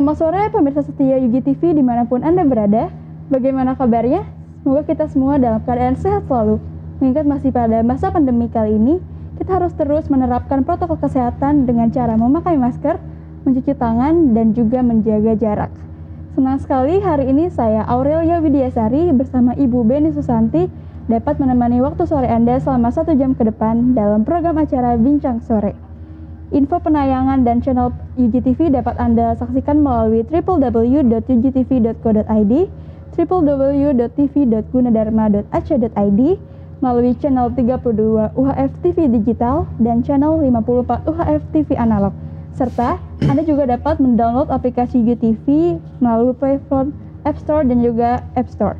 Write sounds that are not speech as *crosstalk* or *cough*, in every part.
Selamat sore pemirsa setia Yugi TV dimanapun Anda berada. Bagaimana kabarnya? Semoga kita semua dalam keadaan sehat selalu. Mengingat masih pada masa pandemi kali ini, kita harus terus menerapkan protokol kesehatan dengan cara memakai masker, mencuci tangan, dan juga menjaga jarak. Senang sekali hari ini saya Aurelia Widiasari bersama Ibu Beni Susanti dapat menemani waktu sore Anda selama satu jam ke depan dalam program acara Bincang Sore. Info penayangan dan channel UGTV dapat Anda saksikan melalui www.ugtv.co.id, www.tv.gunadarma.ac.id, melalui channel 32 UHF TV Digital dan channel 54 UHF TV Analog. Serta Anda juga dapat mendownload aplikasi UGTV melalui platform App Store dan juga App Store.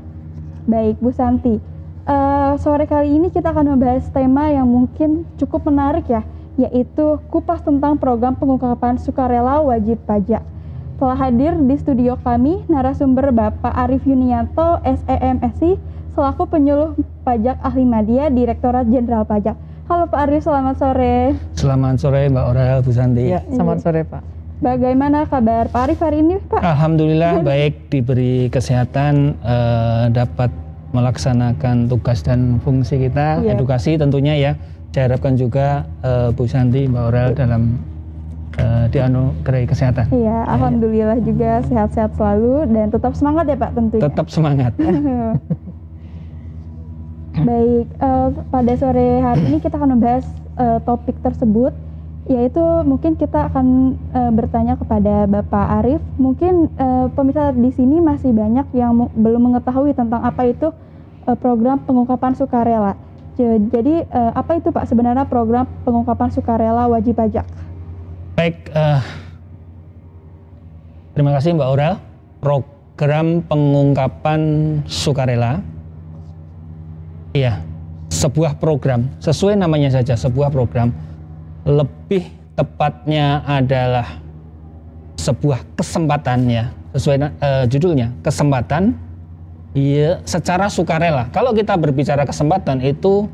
Baik, Bu Santi. Uh, sore kali ini kita akan membahas tema yang mungkin cukup menarik ya, yaitu kupas tentang program pengungkapan sukarela wajib pajak. Telah hadir di studio kami narasumber Bapak Arif Yunianto, SEMSI, selaku penyuluh pajak ahli media Direktorat Jenderal Pajak. Halo Pak Arif, selamat sore. Selamat sore Mbak Orel, Bu Santi. Ya, iya. selamat sore Pak. Bagaimana kabar Pak Arif hari ini Pak? Alhamdulillah *laughs* baik, diberi kesehatan, eh, dapat melaksanakan tugas dan fungsi kita, ya. edukasi tentunya ya saya harapkan juga uh, Bu Santi, Mbak Orel dalam uh, eh, dianugerahi kesehatan. Iya, alhamdulillah ya. juga hmm. sehat-sehat selalu dan tetap semangat ya Pak tentunya. Tetap semangat. *laughs* Baik, uh, pada sore hari ini kita akan membahas uh, topik tersebut yaitu mungkin kita akan uh, bertanya kepada Bapak Arief. Mungkin uh, pemirsa di sini masih banyak yang belum mengetahui tentang apa itu uh, program pengungkapan sukarela. Jadi uh, apa itu Pak sebenarnya program pengungkapan sukarela wajib pajak? Baik, uh, terima kasih Mbak Aurel. Program pengungkapan sukarela, iya, sebuah program sesuai namanya saja sebuah program. Lebih tepatnya adalah sebuah kesempatan ya sesuai uh, judulnya kesempatan Iya, secara sukarela. Kalau kita berbicara kesempatan itu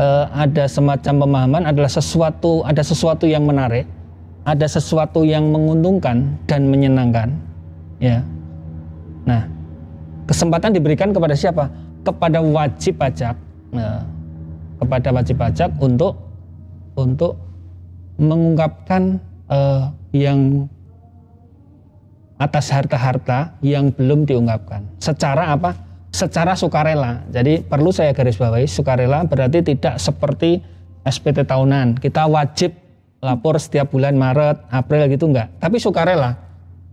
eh, ada semacam pemahaman adalah sesuatu ada sesuatu yang menarik, ada sesuatu yang menguntungkan dan menyenangkan, ya. Nah, kesempatan diberikan kepada siapa? Kepada wajib pajak. Nah, kepada wajib pajak untuk untuk mengungkapkan eh, yang atas harta-harta yang belum diungkapkan. Secara apa? Secara sukarela. Jadi perlu saya garis bawahi, sukarela berarti tidak seperti SPT tahunan. Kita wajib lapor setiap bulan Maret, April gitu enggak. Tapi sukarela.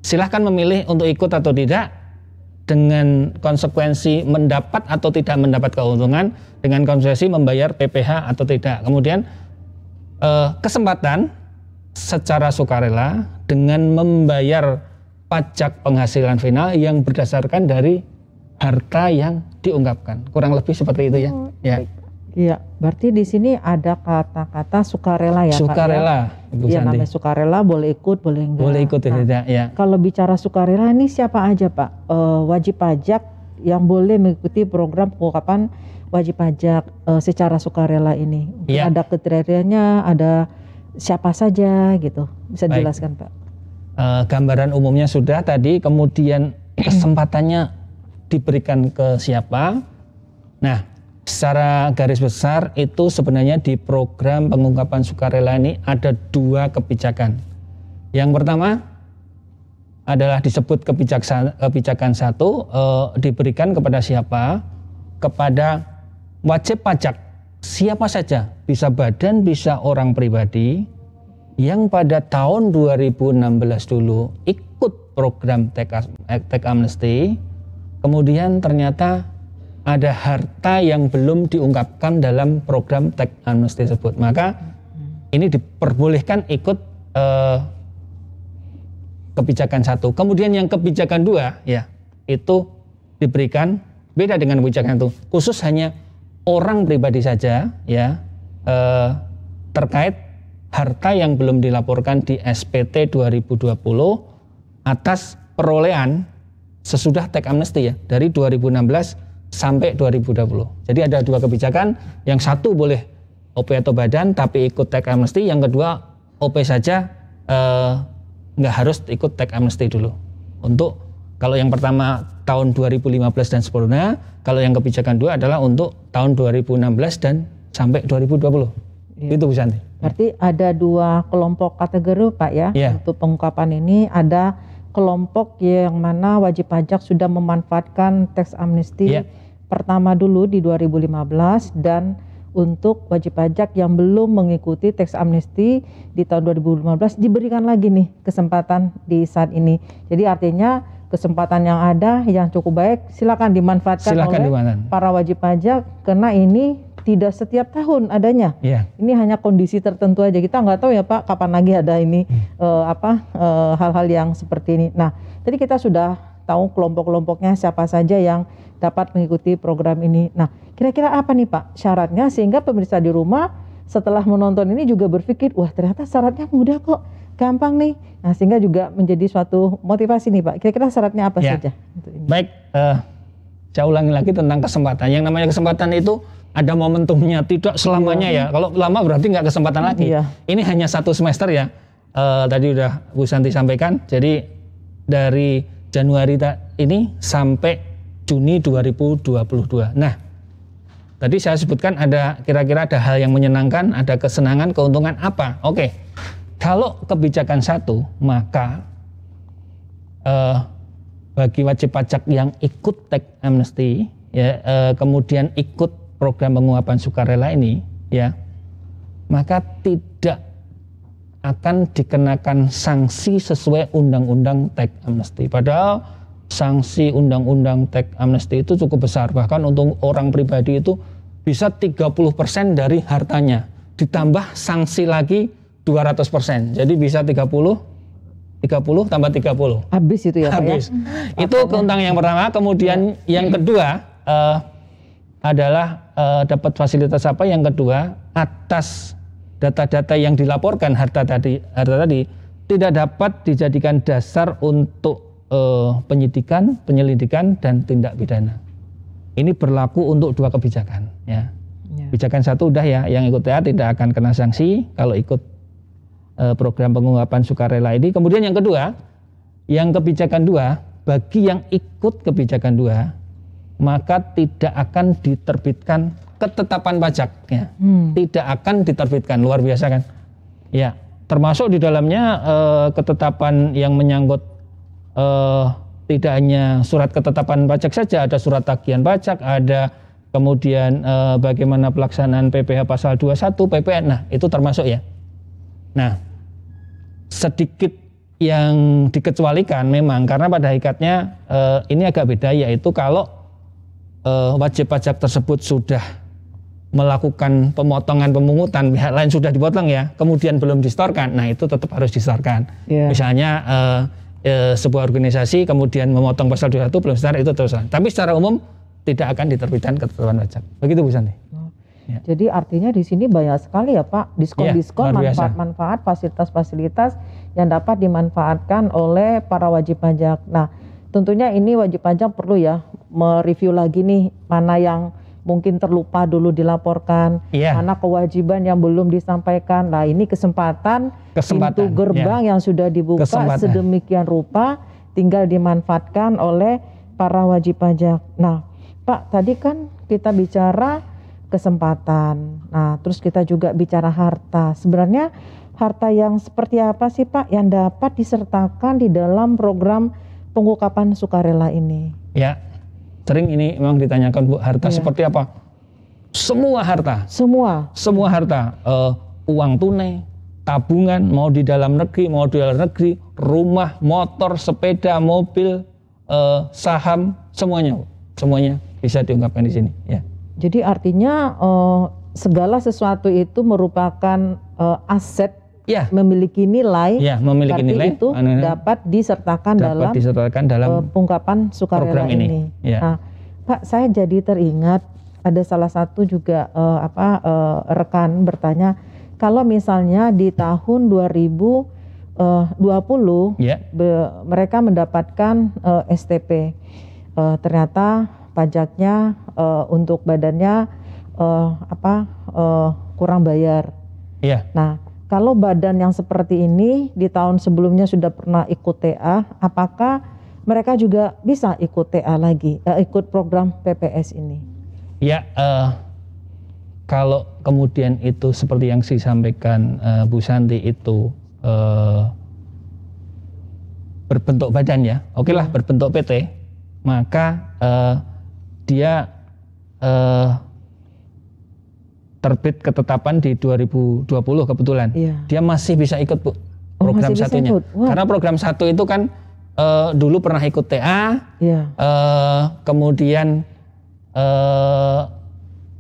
Silahkan memilih untuk ikut atau tidak dengan konsekuensi mendapat atau tidak mendapat keuntungan dengan konsesi membayar PPH atau tidak. Kemudian eh, kesempatan secara sukarela dengan membayar pajak penghasilan final yang berdasarkan dari harta yang diungkapkan. Kurang lebih seperti itu ya. Hmm. Ya. Iya, berarti di sini ada kata-kata sukarela ya, ya? Sukarela. Iya, namanya sukarela boleh ikut, boleh enggak. Boleh ikut nah, tidak, ya. Kalau bicara sukarela ini siapa aja, Pak? E, wajib pajak yang boleh mengikuti program pengungkapan wajib pajak e, secara sukarela ini. Ya. Ada kriterianya, ada siapa saja gitu. Bisa Baik. jelaskan, Pak? uh, gambaran umumnya sudah tadi, kemudian *clears throat* kesempatannya diberikan ke siapa. Nah, secara garis besar itu sebenarnya di program pengungkapan sukarela ini ada dua kebijakan. Yang pertama adalah disebut kebijakan kebijakan satu e, diberikan kepada siapa? Kepada wajib pajak siapa saja, bisa badan, bisa orang pribadi yang pada tahun 2016 dulu ikut program eh, tech amnesty, kemudian ternyata ada harta yang belum diungkapkan dalam program tech amnesty tersebut. Maka ini diperbolehkan ikut eh, kebijakan satu. Kemudian yang kebijakan dua, ya itu diberikan beda dengan kebijakan itu. Khusus hanya orang pribadi saja, ya eh, terkait harta yang belum dilaporkan di SPT 2020 atas perolehan sesudah tax amnesty ya dari 2016 sampai 2020. Jadi ada dua kebijakan, yang satu boleh OP atau badan tapi ikut tax amnesty. yang kedua OP saja eh, harus ikut tax amnesty dulu. Untuk kalau yang pertama tahun 2015 dan sebelumnya, kalau yang kebijakan dua adalah untuk tahun 2016 dan sampai 2020. Ya. Itu Bu Santi. Berarti ada dua kelompok kategori Pak ya, ya. untuk pengungkapan ini ada kelompok yang mana wajib pajak sudah memanfaatkan teks amnesti ya. pertama dulu di 2015 dan untuk wajib pajak yang belum mengikuti teks amnesti di tahun 2015 diberikan lagi nih kesempatan di saat ini. Jadi artinya kesempatan yang ada yang cukup baik silakan dimanfaatkan silakan oleh dimana. para wajib pajak karena ini tidak setiap tahun adanya. Iya. Ini hanya kondisi tertentu aja. Kita nggak tahu ya Pak kapan lagi ada ini hmm. uh, apa uh, hal-hal yang seperti ini. Nah, tadi kita sudah tahu kelompok-kelompoknya siapa saja yang dapat mengikuti program ini. Nah, kira-kira apa nih Pak syaratnya sehingga pemirsa di rumah setelah menonton ini juga berpikir, wah ternyata syaratnya mudah kok, gampang nih. Nah, sehingga juga menjadi suatu motivasi nih Pak. Kira-kira syaratnya apa ya. saja? Baik, uh, saya ulangi lagi tentang kesempatan. Yang namanya kesempatan itu ada momentumnya tidak selamanya ya. ya. Kalau lama berarti nggak kesempatan lagi. Iya. Ini hanya satu semester ya. Uh, tadi udah Bu Santi sampaikan. Jadi dari Januari ini sampai Juni 2022. Nah, tadi saya sebutkan ada kira-kira ada hal yang menyenangkan, ada kesenangan, keuntungan apa? Oke, kalau kebijakan satu maka uh, bagi wajib pajak yang ikut tax amnesty ya uh, kemudian ikut program penguapan sukarela ini ya maka tidak akan dikenakan sanksi sesuai undang-undang tax amnesty Padahal sanksi undang-undang tax amnesty itu cukup besar. Bahkan untuk orang pribadi itu bisa 30% dari hartanya. Ditambah sanksi lagi 200%. Jadi bisa 30 30 tambah 30. Habis itu ya Pak ya? Habis. ya. itu keuntungan yang pertama, kemudian yang kedua uh, adalah e, dapat fasilitas apa yang kedua atas data-data yang dilaporkan harta tadi harta tadi tidak dapat dijadikan dasar untuk e, penyidikan penyelidikan dan tindak pidana ini berlaku untuk dua kebijakan ya, ya. kebijakan satu udah ya yang ikut TA tidak akan kena sanksi kalau ikut e, program pengungkapan sukarela ini kemudian yang kedua yang kebijakan dua bagi yang ikut kebijakan dua maka tidak akan diterbitkan ketetapan pajaknya. Hmm. Tidak akan diterbitkan. Luar biasa kan? Ya, termasuk di dalamnya eh, ketetapan yang menyangkut eh, tidak hanya surat ketetapan pajak saja, ada surat tagihan pajak, ada kemudian eh, bagaimana pelaksanaan PPh pasal 21 PPN. Nah, itu termasuk ya. Nah, sedikit yang dikecualikan memang karena pada hakikatnya eh, ini agak beda yaitu kalau uh, wajib pajak tersebut sudah melakukan pemotongan pemungutan pihak lain sudah dipotong ya kemudian belum distorkan nah itu tetap harus distorkan yeah. misalnya uh, e, sebuah organisasi kemudian memotong pasal 21 belum secara itu terus tapi secara umum tidak akan diterbitkan ketentuan pajak begitu Bu Santi oh. ya. jadi artinya di sini banyak sekali ya Pak diskon-diskon ya, iya, manfaat-manfaat fasilitas-fasilitas yang dapat dimanfaatkan oleh para wajib pajak nah tentunya ini wajib pajak perlu ya mereview lagi nih mana yang mungkin terlupa dulu dilaporkan, yeah. mana kewajiban yang belum disampaikan. Nah, ini kesempatan, kesempatan pintu gerbang yeah. yang sudah dibuka kesempatan. sedemikian rupa tinggal dimanfaatkan oleh para wajib pajak. Nah, Pak, tadi kan kita bicara kesempatan. Nah, terus kita juga bicara harta. Sebenarnya harta yang seperti apa sih, Pak, yang dapat disertakan di dalam program pengungkapan sukarela ini? Ya, sering ini memang ditanyakan Bu, harta ya. seperti apa? Semua harta. Semua. Semua harta, uh, uang tunai, tabungan mau di dalam negeri, mau di luar negeri, rumah, motor, sepeda, mobil, uh, saham, semuanya, semuanya bisa diungkapkan di sini. Ya. Jadi artinya uh, segala sesuatu itu merupakan uh, aset ya. memiliki nilai, ya, memiliki nilai itu anu, anu, dapat disertakan dapat dalam disertakan dalam pengungkapan eh, pungkapan sukarela ini. ini. Ya. Nah, Pak, saya jadi teringat ada salah satu juga uh, apa uh, rekan bertanya kalau misalnya di tahun 2000 20 yeah. be, mereka mendapatkan uh, STP. Uh, ternyata pajaknya uh, untuk badannya uh, apa uh, kurang bayar. Yeah. Nah, kalau badan yang seperti ini di tahun sebelumnya sudah pernah ikut TA, apakah mereka juga bisa ikut TA lagi, eh, ikut program PPS ini? Ya, uh, kalau kemudian itu seperti yang sampaikan uh, Bu Santi itu uh, berbentuk badan ya, oke okay lah berbentuk PT, maka uh, dia uh, terbit ketetapan di 2020 kebetulan. Iya. Dia masih bisa ikut Bu oh, program oh, satunya. Karena program satu itu kan uh, dulu pernah ikut TA, Iya. uh, kemudian uh,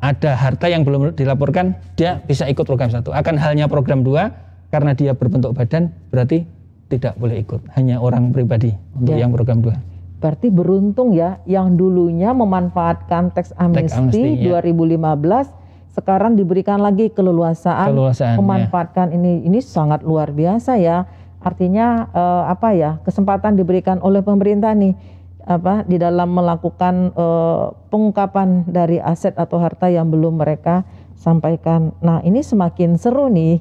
ada harta yang belum dilaporkan, dia bisa ikut program satu. Akan halnya program dua, karena dia berbentuk badan, berarti tidak boleh ikut, hanya orang pribadi untuk iya. yang program dua. Berarti beruntung ya, yang dulunya memanfaatkan teks amnesti, teks amnesti 2015 ya sekarang diberikan lagi keleluasaan, keleluasaan ya. memanfaatkan ya. ini ini sangat luar biasa ya artinya uh, apa ya kesempatan diberikan oleh pemerintah nih apa di dalam melakukan uh, pengungkapan dari aset atau harta yang belum mereka sampaikan nah ini semakin seru nih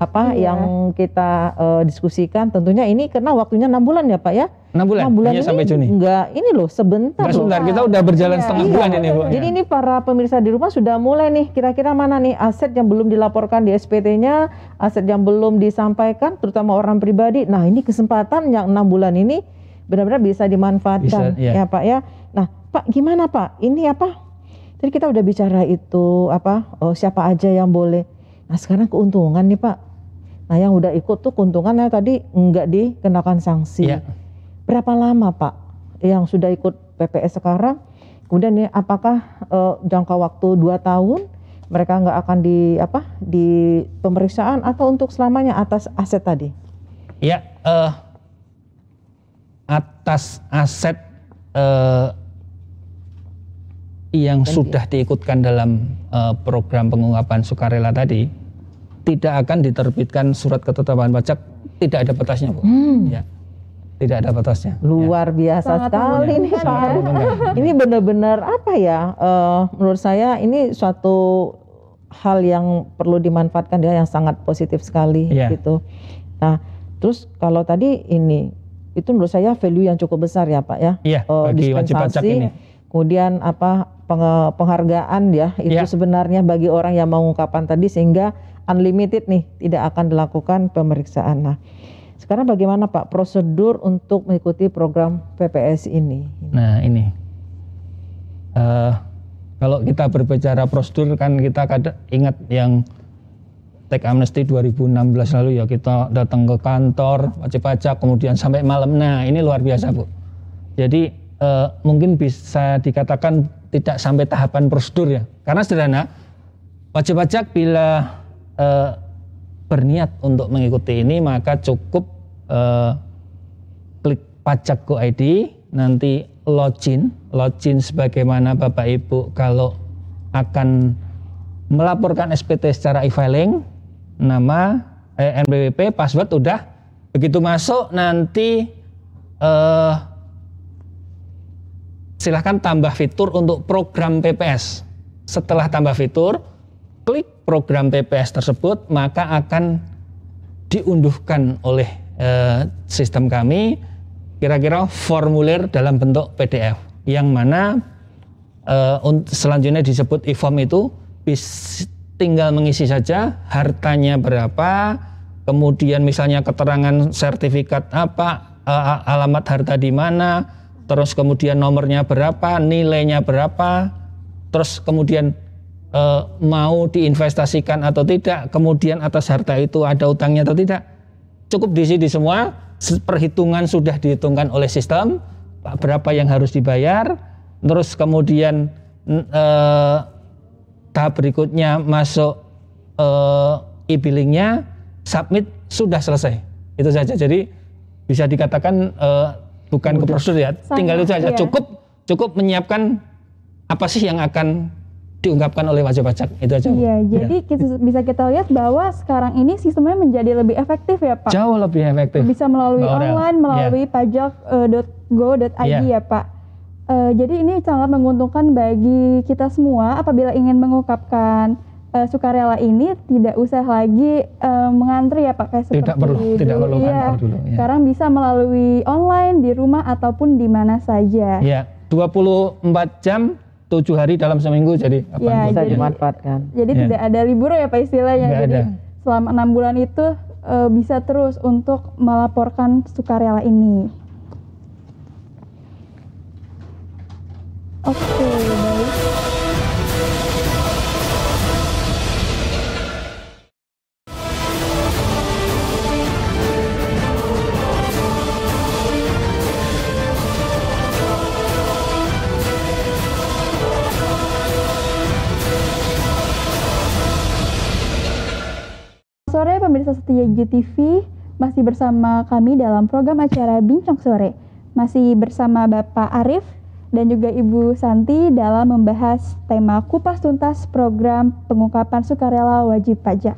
apa iya. yang kita uh, diskusikan tentunya ini karena waktunya enam bulan ya pak ya enam bulan, 6 bulan iya, ini sampai Juni enggak ini loh sebentar loh. sebentar kita udah berjalan iya, setengah iya. bulan ini bu jadi iya. ini para pemirsa di rumah sudah mulai nih kira-kira mana nih aset yang belum dilaporkan di SPT-nya aset yang belum disampaikan terutama orang pribadi nah ini kesempatan yang enam bulan ini benar-benar bisa dimanfaatkan bisa, iya. ya pak ya nah pak gimana pak ini apa jadi kita udah bicara itu apa oh, siapa aja yang boleh Nah sekarang keuntungan nih Pak. Nah yang udah ikut tuh keuntungannya tadi nggak dikenakan sanksi. Yeah. Berapa lama Pak yang sudah ikut PPS sekarang? Kemudian nih apakah uh, jangka waktu 2 tahun mereka nggak akan di apa di pemeriksaan atau untuk selamanya atas aset tadi? Ya uh, atas aset uh, yang sudah diikutkan dalam uh, program pengungkapan sukarela tadi tidak akan diterbitkan surat ketetapan pajak tidak ada batasnya bu hmm. ya tidak ada batasnya ya. luar ya. biasa sangat sekali ini. ya, ini benar-benar apa ya uh, menurut saya ini suatu hal yang perlu dimanfaatkan dia yang sangat positif sekali yeah. gitu nah terus kalau tadi ini itu menurut saya value yang cukup besar ya pak ya yeah, iya, uh, dispensasi kemudian apa penghargaan ya itu yeah. sebenarnya bagi orang yang mengungkapkan tadi sehingga unlimited nih, tidak akan dilakukan pemeriksaan. Nah, sekarang bagaimana Pak prosedur untuk mengikuti program PPS ini? Nah, ini uh, kalau kita berbicara prosedur kan kita kadang ingat yang Tech Amnesty 2016 lalu ya kita datang ke kantor wajib pajak, kemudian sampai malam. Nah, ini luar biasa bu. Jadi uh, mungkin bisa dikatakan tidak sampai tahapan prosedur ya, karena sederhana wajib pajak bila e, berniat untuk mengikuti ini maka cukup e, klik pajakku ID nanti login login sebagaimana Bapak Ibu kalau akan melaporkan SPT secara e-filing nama eh, NPWP password udah begitu masuk nanti eh, silahkan tambah fitur untuk program PPS setelah tambah fitur klik program PPS tersebut maka akan diunduhkan oleh e, sistem kami kira-kira formulir dalam bentuk PDF yang mana e, selanjutnya disebut e-form itu tinggal mengisi saja hartanya berapa kemudian misalnya keterangan sertifikat apa e, alamat harta di mana terus kemudian nomornya berapa nilainya berapa terus kemudian e, mau diinvestasikan atau tidak, kemudian atas harta itu ada utangnya atau tidak, cukup di sini semua perhitungan sudah dihitungkan oleh sistem berapa yang harus dibayar, terus kemudian e, tahap berikutnya masuk e, e-billingnya, submit sudah selesai, itu saja. Jadi bisa dikatakan e, bukan ke prosedur ya, Sangat, tinggal itu saja iya. cukup cukup menyiapkan apa sih yang akan diungkapkan oleh wajib pajak itu aja. Iya, iya, jadi kita, bisa kita lihat bahwa sekarang ini sistemnya menjadi lebih efektif ya Pak. Jauh lebih efektif. Bisa melalui online, melalui yeah. pajak.go.id eh, uh, yeah. ya Pak. Uh, jadi ini sangat menguntungkan bagi kita semua apabila ingin mengungkapkan uh, sukarela ini tidak usah lagi uh, mengantri ya Pak kayak seperti tidak perlu dulu, tidak perlu ya. dulu ya. sekarang bisa melalui online di rumah ataupun di mana saja ya 24 jam tujuh hari dalam seminggu jadi ya, bisa jadi, dimanfaatkan. Jadi ya. tidak ada libur ya Pak istilahnya. Tidak jadi ada. selama enam bulan itu e, bisa terus untuk melaporkan sukarela ini. Oke, okay, baik. sore pemirsa setia GTV masih bersama kami dalam program acara Bincang Sore. Masih bersama Bapak Arif dan juga Ibu Santi dalam membahas tema kupas tuntas program pengungkapan sukarela wajib pajak.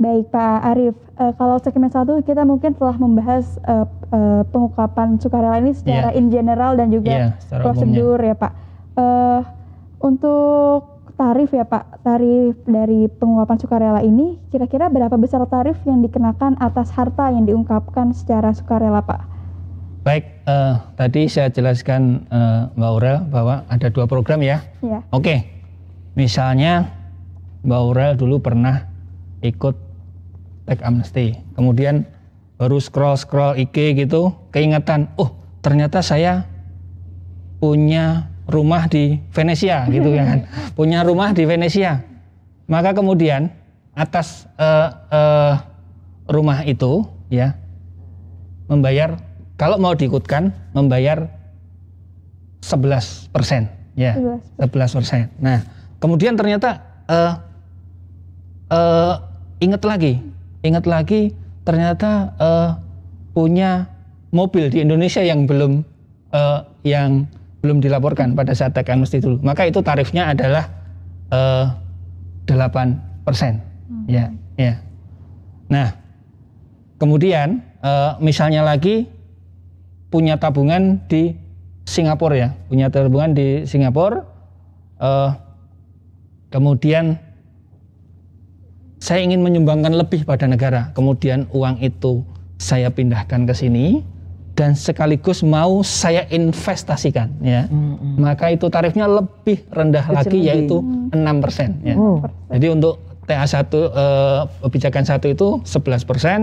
Baik Pak Arif, uh, eh, kalau segmen satu kita mungkin telah membahas uh, uh, pengungkapan sukarela ini secara yeah. in general dan juga yeah, iya, prosedur umumnya. ya Pak. Uh, untuk tarif ya Pak, tarif dari penguapan sukarela ini kira-kira berapa besar tarif yang dikenakan atas harta yang diungkapkan secara sukarela Pak? Baik, uh, tadi saya jelaskan uh, Mbak Aurel bahwa ada dua program ya. ya. Oke, misalnya Mbak Aurel dulu pernah ikut tech amnesty, kemudian baru scroll-scroll IG gitu, keingatan, oh ternyata saya punya rumah di Venesia gitu *laughs* kan punya rumah di Venesia maka kemudian atas uh, uh, rumah itu ya membayar kalau mau diikutkan membayar 11 persen ya 11 persen nah kemudian ternyata uh, uh, ingat lagi inget lagi ternyata uh, punya mobil di Indonesia yang belum uh, yang belum dilaporkan pada saat tax mesti dulu. Maka itu tarifnya adalah eh, delapan 8 persen. Hmm. Ya, ya. Nah, kemudian uh, misalnya lagi punya tabungan di Singapura ya, punya tabungan di Singapura. Uh, kemudian saya ingin menyumbangkan lebih pada negara. Kemudian uang itu saya pindahkan ke sini dan sekaligus mau saya investasikan ya. Mm-hmm. Maka itu tarifnya lebih rendah Kecil lagi yaitu enam persen. Ya. Oh. Jadi untuk TA 1 eh, kebijakan satu itu 11 persen,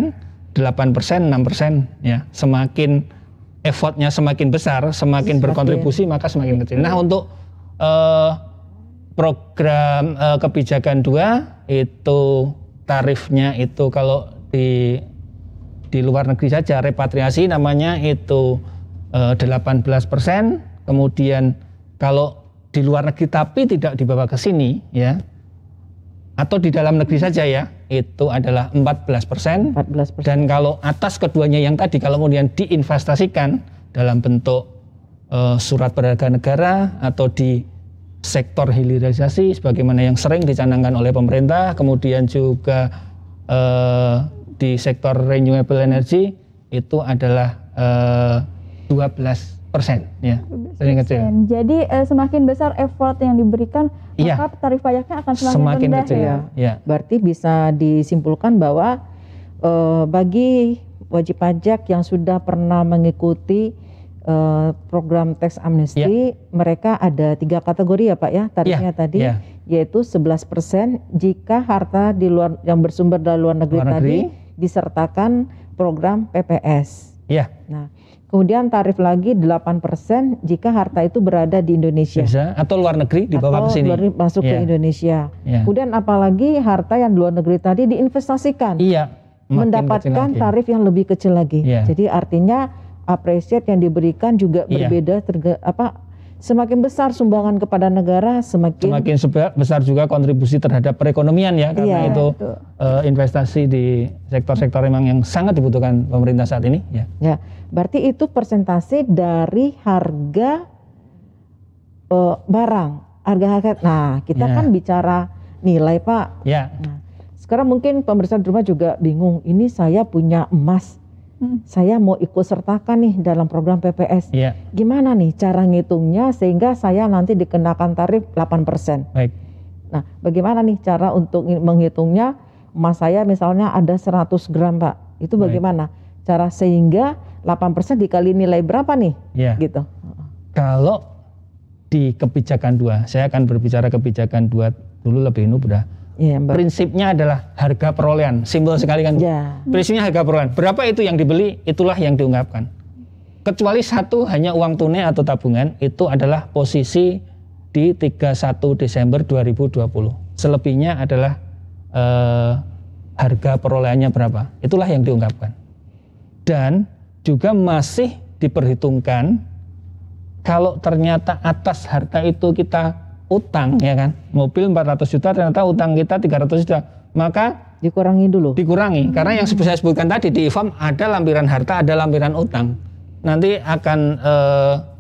delapan persen, enam persen ya. Semakin effortnya semakin besar, semakin, semakin berkontribusi maka semakin kecil. Nah untuk eh, program eh, kebijakan dua itu tarifnya itu kalau di di luar negeri saja repatriasi namanya itu eh, delapan 18 persen kemudian kalau di luar negeri tapi tidak dibawa ke sini ya atau di dalam negeri saja ya itu adalah 14 persen dan kalau atas keduanya yang tadi kalau kemudian diinvestasikan dalam bentuk eh, surat berharga negara atau di sektor hilirisasi sebagaimana yang sering dicanangkan oleh pemerintah kemudian juga eh, di sektor renewable energy itu adalah uh, belas persen ya sering kecil. Ya. Jadi uh, semakin besar effort yang diberikan ya. maka tarif pajaknya akan semakin, semakin rendah kecil, ya. ya. Berarti bisa disimpulkan bahwa uh, bagi wajib pajak yang sudah pernah mengikuti uh, program tax amnesty, ya. mereka ada tiga kategori ya Pak ya tarifnya ya. tadi, ya. yaitu 11 persen jika harta di luar yang bersumber dari luar negeri, luar negeri. tadi disertakan program PPS. Iya. Nah, kemudian tarif lagi 8% jika harta itu berada di Indonesia. Bisa. Atau luar negeri di bawah ke sini. Luar negeri masuk yeah. ke iya. Indonesia. Yeah. Kemudian apalagi harta yang luar negeri tadi diinvestasikan. Iya. mendapatkan tarif yang lebih kecil lagi. Yeah. Jadi artinya apresiat yang diberikan juga yeah. berbeda terge apa semakin besar sumbangan kepada negara, semakin semakin besar juga kontribusi terhadap perekonomian ya karena iya, itu, Uh, investasi di sektor-sektor memang yang sangat dibutuhkan pemerintah saat ini ya. Ya, berarti itu persentase dari harga uh, barang, harga-harga. Nah, kita ya. kan bicara nilai, Pak. Ya. Nah, sekarang mungkin pemerintah di rumah juga bingung, ini saya punya emas Hmm. saya mau ikut sertakan nih dalam program PPS. Yeah. Gimana nih cara ngitungnya sehingga saya nanti dikenakan tarif 8%. Baik. Nah, bagaimana nih cara untuk menghitungnya? Mas saya misalnya ada 100 gram, Pak. Itu bagaimana? Baik. Cara sehingga 8% dikali nilai berapa nih? Yeah. Gitu. Kalau di kebijakan dua, saya akan berbicara kebijakan dua dulu lebih mudah Ya, Prinsipnya adalah harga perolehan. Simpel sekali kan. Ya. Prinsipnya harga perolehan. Berapa itu yang dibeli, itulah yang diungkapkan. Kecuali satu hanya uang tunai atau tabungan, itu adalah posisi di 31 Desember 2020. Selebihnya adalah eh, harga perolehannya berapa. Itulah yang diungkapkan. Dan juga masih diperhitungkan kalau ternyata atas harta itu kita utang ya kan mobil 400 juta ternyata utang kita 300 juta maka dikurangi dulu dikurangi hmm. karena yang saya sebutkan tadi di IFAM ada lampiran harta ada lampiran utang nanti akan e,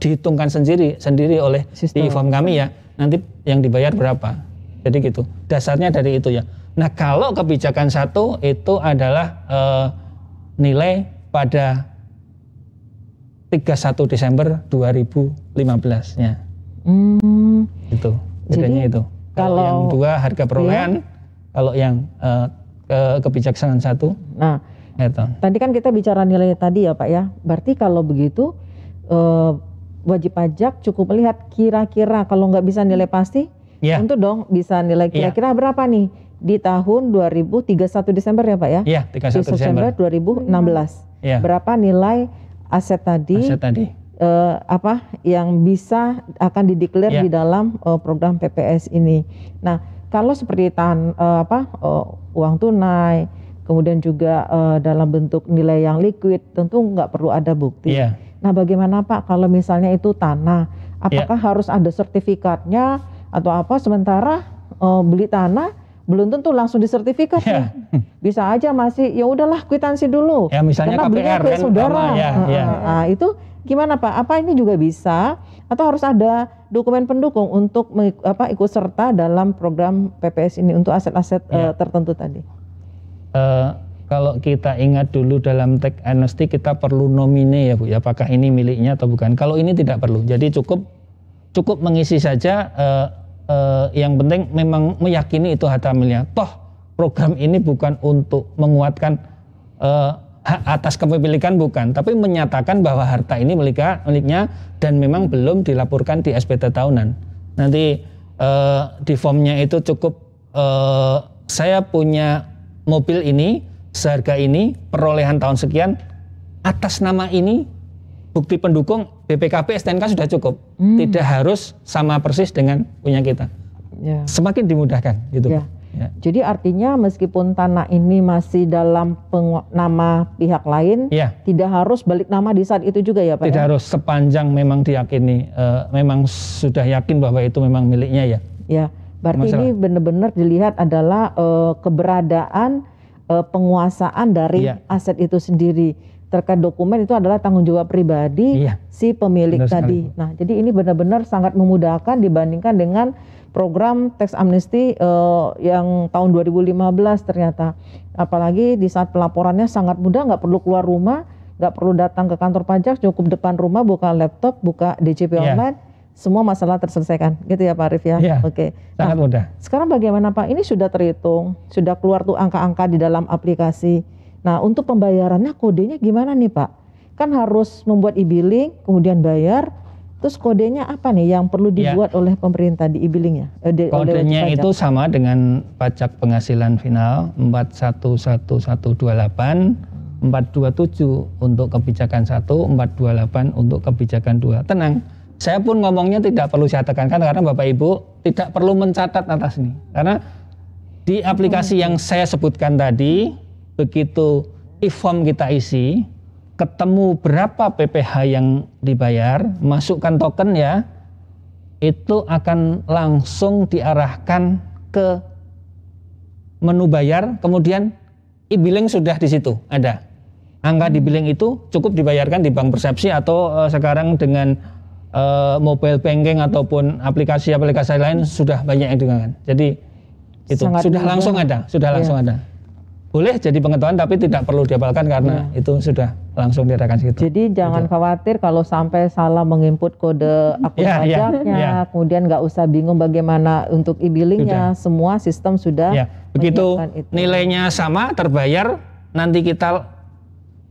dihitungkan sendiri sendiri oleh Sistem. di IFAM kami ya nanti yang dibayar berapa jadi gitu dasarnya dari itu ya nah kalau kebijakan satu itu adalah e, nilai pada 31 Desember 2015 ya Hmm. Itu bedanya itu. Kalau, kalau yang dua harga perolehan, iya. kalau yang uh, ke kebijaksanaan satu. Nah, itu. tadi kan kita bicara nilai tadi ya Pak ya. Berarti kalau begitu uh, wajib pajak cukup melihat kira-kira kalau nggak bisa nilai pasti, ya tentu dong bisa nilai ya. kira-kira yeah. berapa nih di tahun 2031 Desember ya Pak ya? Iya, yeah, 31 Desember 2016. Yeah. Berapa nilai aset tadi? Aset tadi uh, apa yang bisa akan dideklar yeah. di dalam uh, program PPS ini. Nah, kalau seperti tahan uh, apa uh, uang tunai, kemudian juga uh, dalam bentuk nilai yang liquid, tentu nggak perlu ada bukti. Yeah. Nah, bagaimana Pak kalau misalnya itu tanah, apakah yeah. harus ada sertifikatnya atau apa? Sementara uh, beli tanah belum tentu langsung disertifikat ya. ya. Bisa aja masih ya udahlah kwitansi dulu. Ya misalnya Karena KPR kan saudara. Ya, ya. Nah, itu Gimana Pak? Apa ini juga bisa atau harus ada dokumen pendukung untuk apa ikut serta dalam program PPS ini untuk aset-aset ya. uh, tertentu tadi? Uh, kalau kita ingat dulu dalam tech amnesty kita perlu nomine ya Bu ya apakah ini miliknya atau bukan. Kalau ini tidak perlu. Jadi cukup cukup mengisi saja uh, uh, yang penting memang meyakini itu harta miliknya. Toh program ini bukan untuk menguatkan uh, atas kepemilikan bukan, tapi menyatakan bahwa harta ini miliknya, miliknya dan memang belum dilaporkan di SPT tahunan. Nanti uh, di formnya itu cukup uh, saya punya mobil ini seharga ini perolehan tahun sekian atas nama ini bukti pendukung BPKP STNK sudah cukup, hmm. tidak harus sama persis dengan punya kita. Ya. Semakin dimudahkan gitu. Ya. Ya. Jadi artinya meskipun tanah ini masih dalam nama pihak lain, ya. tidak harus balik nama di saat itu juga ya Pak? Tidak ya? harus, sepanjang memang diyakini, uh, memang sudah yakin bahwa itu memang miliknya ya. Ya, berarti Masalah. ini benar-benar dilihat adalah uh, keberadaan uh, penguasaan dari ya. aset itu sendiri. Terkait dokumen itu adalah tanggung jawab pribadi iya. si pemilik benar tadi. Sekali. Nah, jadi ini benar-benar sangat memudahkan dibandingkan dengan program teks amnesti uh, yang tahun 2015 ternyata. Apalagi di saat pelaporannya sangat mudah, nggak perlu keluar rumah, nggak perlu datang ke kantor pajak, cukup depan rumah buka laptop, buka DJP yeah. online, semua masalah terselesaikan, gitu ya Pak Arif ya. yeah, Oke. Okay. Nah, sangat mudah. Sekarang bagaimana Pak? Ini sudah terhitung, sudah keluar tuh angka-angka di dalam aplikasi. Nah, untuk pembayarannya kodenya gimana nih Pak? Kan harus membuat e-billing, kemudian bayar, Terus kodenya apa nih yang perlu ya. dibuat ya. oleh pemerintah di e-billingnya? Eh, di, kodenya itu sama dengan pajak penghasilan final 411128, 427 untuk kebijakan 1, 428 untuk kebijakan 2. Tenang, saya pun ngomongnya tidak perlu saya tekankan karena Bapak Ibu tidak perlu mencatat atas ini. Karena di aplikasi yang saya sebutkan tadi, begitu e-form kita isi, ketemu berapa PPh yang dibayar, masukkan token ya, itu akan langsung diarahkan ke menu bayar, kemudian e-billing sudah di situ, ada. Angka di billing itu cukup dibayarkan di bank persepsi atau eh, sekarang dengan eh, mobile banking ataupun aplikasi-aplikasi lain sudah banyak yang digunakan. Jadi itu Sangat sudah langsung ada, sudah ya. langsung ada boleh jadi pengetahuan tapi tidak perlu dihafalkan karena ya. itu sudah langsung diadakan situ. Jadi jangan gitu. khawatir kalau sampai salah menginput kode akun ya, pajaknya, ya, ya. kemudian nggak usah bingung bagaimana untuk e-billingnya, semua sistem sudah. ya. Begitu itu. nilainya sama terbayar, nanti kita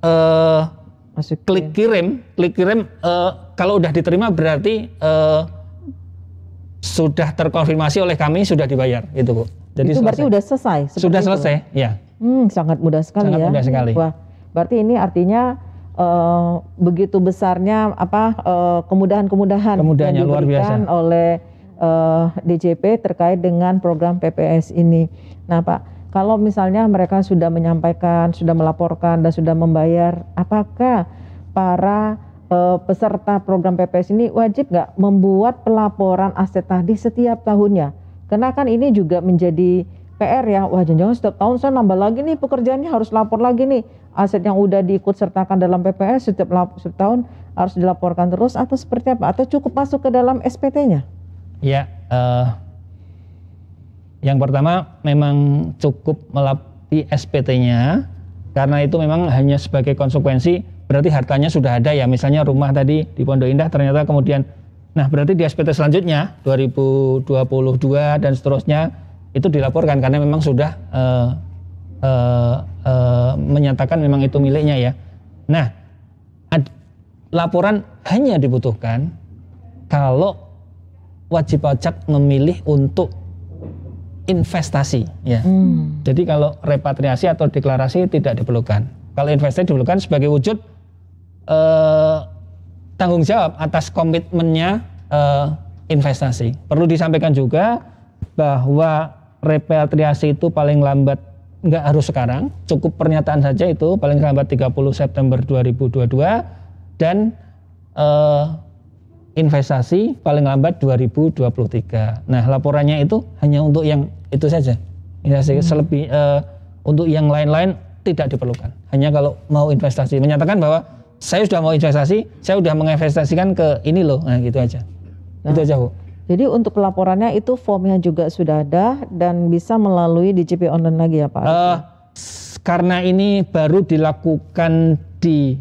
uh, klik kirim, klik kirim. Uh, kalau udah diterima berarti uh, sudah terkonfirmasi oleh kami sudah dibayar, itu bu. Jadi itu selesai. berarti sudah selesai. Sudah itu. ya. Hmm, sangat mudah sekali sangat ya. Mudah sekali. Wah, berarti ini artinya uh, begitu besarnya apa uh, kemudahan-kemudahan yang diberikan luar biasa. oleh uh, eh, DJP terkait dengan program PPS ini. Nah, Pak, kalau misalnya mereka sudah menyampaikan, sudah melaporkan dan sudah membayar, apakah para uh, peserta program PPS ini wajib nggak membuat pelaporan aset tadi setiap tahunnya? Karena kan ini juga menjadi PR ya, wah jangan-jangan setiap tahun saya nambah lagi nih pekerjaannya harus lapor lagi nih aset yang udah diikut sertakan dalam PPS setiap, setiap tahun harus dilaporkan terus atau seperti apa atau cukup masuk ke dalam SPT-nya? Ya, uh, yang pertama memang cukup melapisi SPT-nya karena itu memang hanya sebagai konsekuensi berarti hartanya sudah ada ya misalnya rumah tadi di Pondok Indah ternyata kemudian Nah, berarti di SPT selanjutnya 2022 dan seterusnya itu dilaporkan karena memang sudah uh, uh, uh, menyatakan memang itu miliknya ya. Nah, ad, laporan hanya dibutuhkan kalau wajib pajak memilih untuk investasi ya. Hmm. Jadi kalau repatriasi atau deklarasi tidak diperlukan. Kalau investasi diperlukan sebagai wujud uh, tanggung jawab atas komitmennya uh, investasi. Perlu disampaikan juga bahwa repatriasi itu paling lambat nggak harus sekarang, cukup pernyataan saja itu paling lambat 30 September 2022 dan eh, investasi paling lambat 2023. Nah, laporannya itu hanya untuk yang itu saja. Investasi hmm. selebih eh, untuk yang lain-lain tidak diperlukan. Hanya kalau mau investasi menyatakan bahwa saya sudah mau investasi, saya sudah menginvestasikan ke ini loh. Nah, gitu aja. Gitu nah. Itu aja, Bu. Jadi untuk pelaporannya itu formnya juga sudah ada dan bisa melalui DJP online lagi ya Pak? Uh, karena ini baru dilakukan di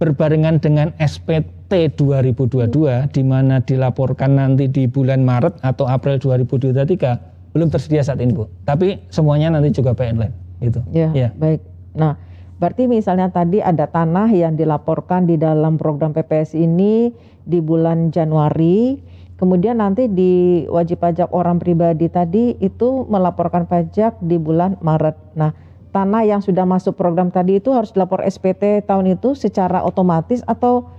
berbarengan dengan SPT 2022 hmm. di mana dilaporkan nanti di bulan Maret atau April 2023 belum tersedia saat ini Bu. Tapi semuanya nanti juga pay online gitu. Ya, ya. baik. Nah, berarti misalnya tadi ada tanah yang dilaporkan di dalam program PPS ini di bulan Januari Kemudian nanti di wajib pajak orang pribadi tadi itu melaporkan pajak di bulan Maret. Nah, tanah yang sudah masuk program tadi itu harus dilapor SPT tahun itu secara otomatis atau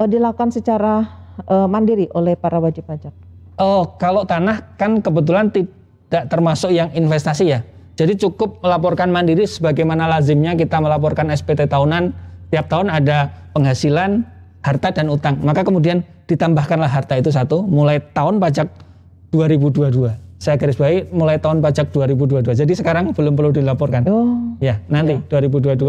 eh, dilakukan secara uh, mandiri oleh para wajib pajak? Oh, kalau tanah kan kebetulan tidak termasuk yang investasi ya. Jadi cukup melaporkan mandiri sebagaimana lazimnya kita melaporkan SPT tahunan. Tiap tahun ada penghasilan, harta dan utang. Maka kemudian ditambahkanlah harta itu satu mulai tahun pajak 2022. Saya garis bawahi mulai tahun pajak 2022. Jadi sekarang belum perlu dilaporkan. Oh. Ya, nanti ya. 2022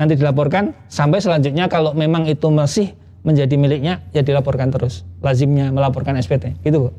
nanti dilaporkan sampai selanjutnya kalau memang itu masih menjadi miliknya ya dilaporkan terus. Lazimnya melaporkan SPT. Gitu, Bu.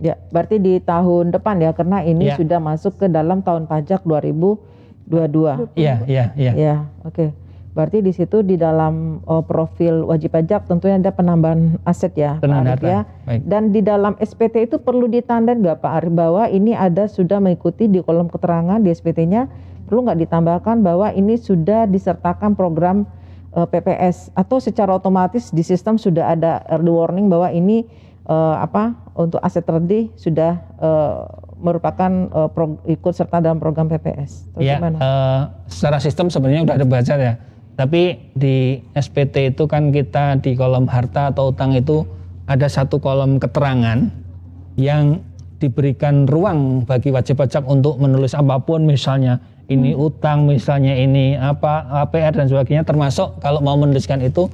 Ya, berarti di tahun depan ya karena ini ya. sudah masuk ke dalam tahun pajak 2022. Iya, iya, iya. Ya, oke. Ya, ya, ya. oke. okay. Berarti di situ di dalam uh, profil wajib pajak tentunya ada penambahan aset ya, penambahan ya. Dan di dalam SPT itu perlu ditandain, nggak Pak Arif bahwa ini ada sudah mengikuti di kolom keterangan di SPT-nya perlu nggak ditambahkan bahwa ini sudah disertakan program uh, eh, PPS atau secara otomatis di sistem sudah ada early warning bahwa ini uh, apa untuk aset terdi sudah uh, merupakan uh, ikut serta dalam program PPS. Iya. Uh, secara sistem sebenarnya sudah ada belajar ya. Tapi di SPT itu kan kita di kolom harta atau utang itu ada satu kolom keterangan yang diberikan ruang bagi wajib pajak untuk menulis apapun misalnya ini hmm. utang misalnya ini apa APR dan sebagainya termasuk kalau mau menuliskan itu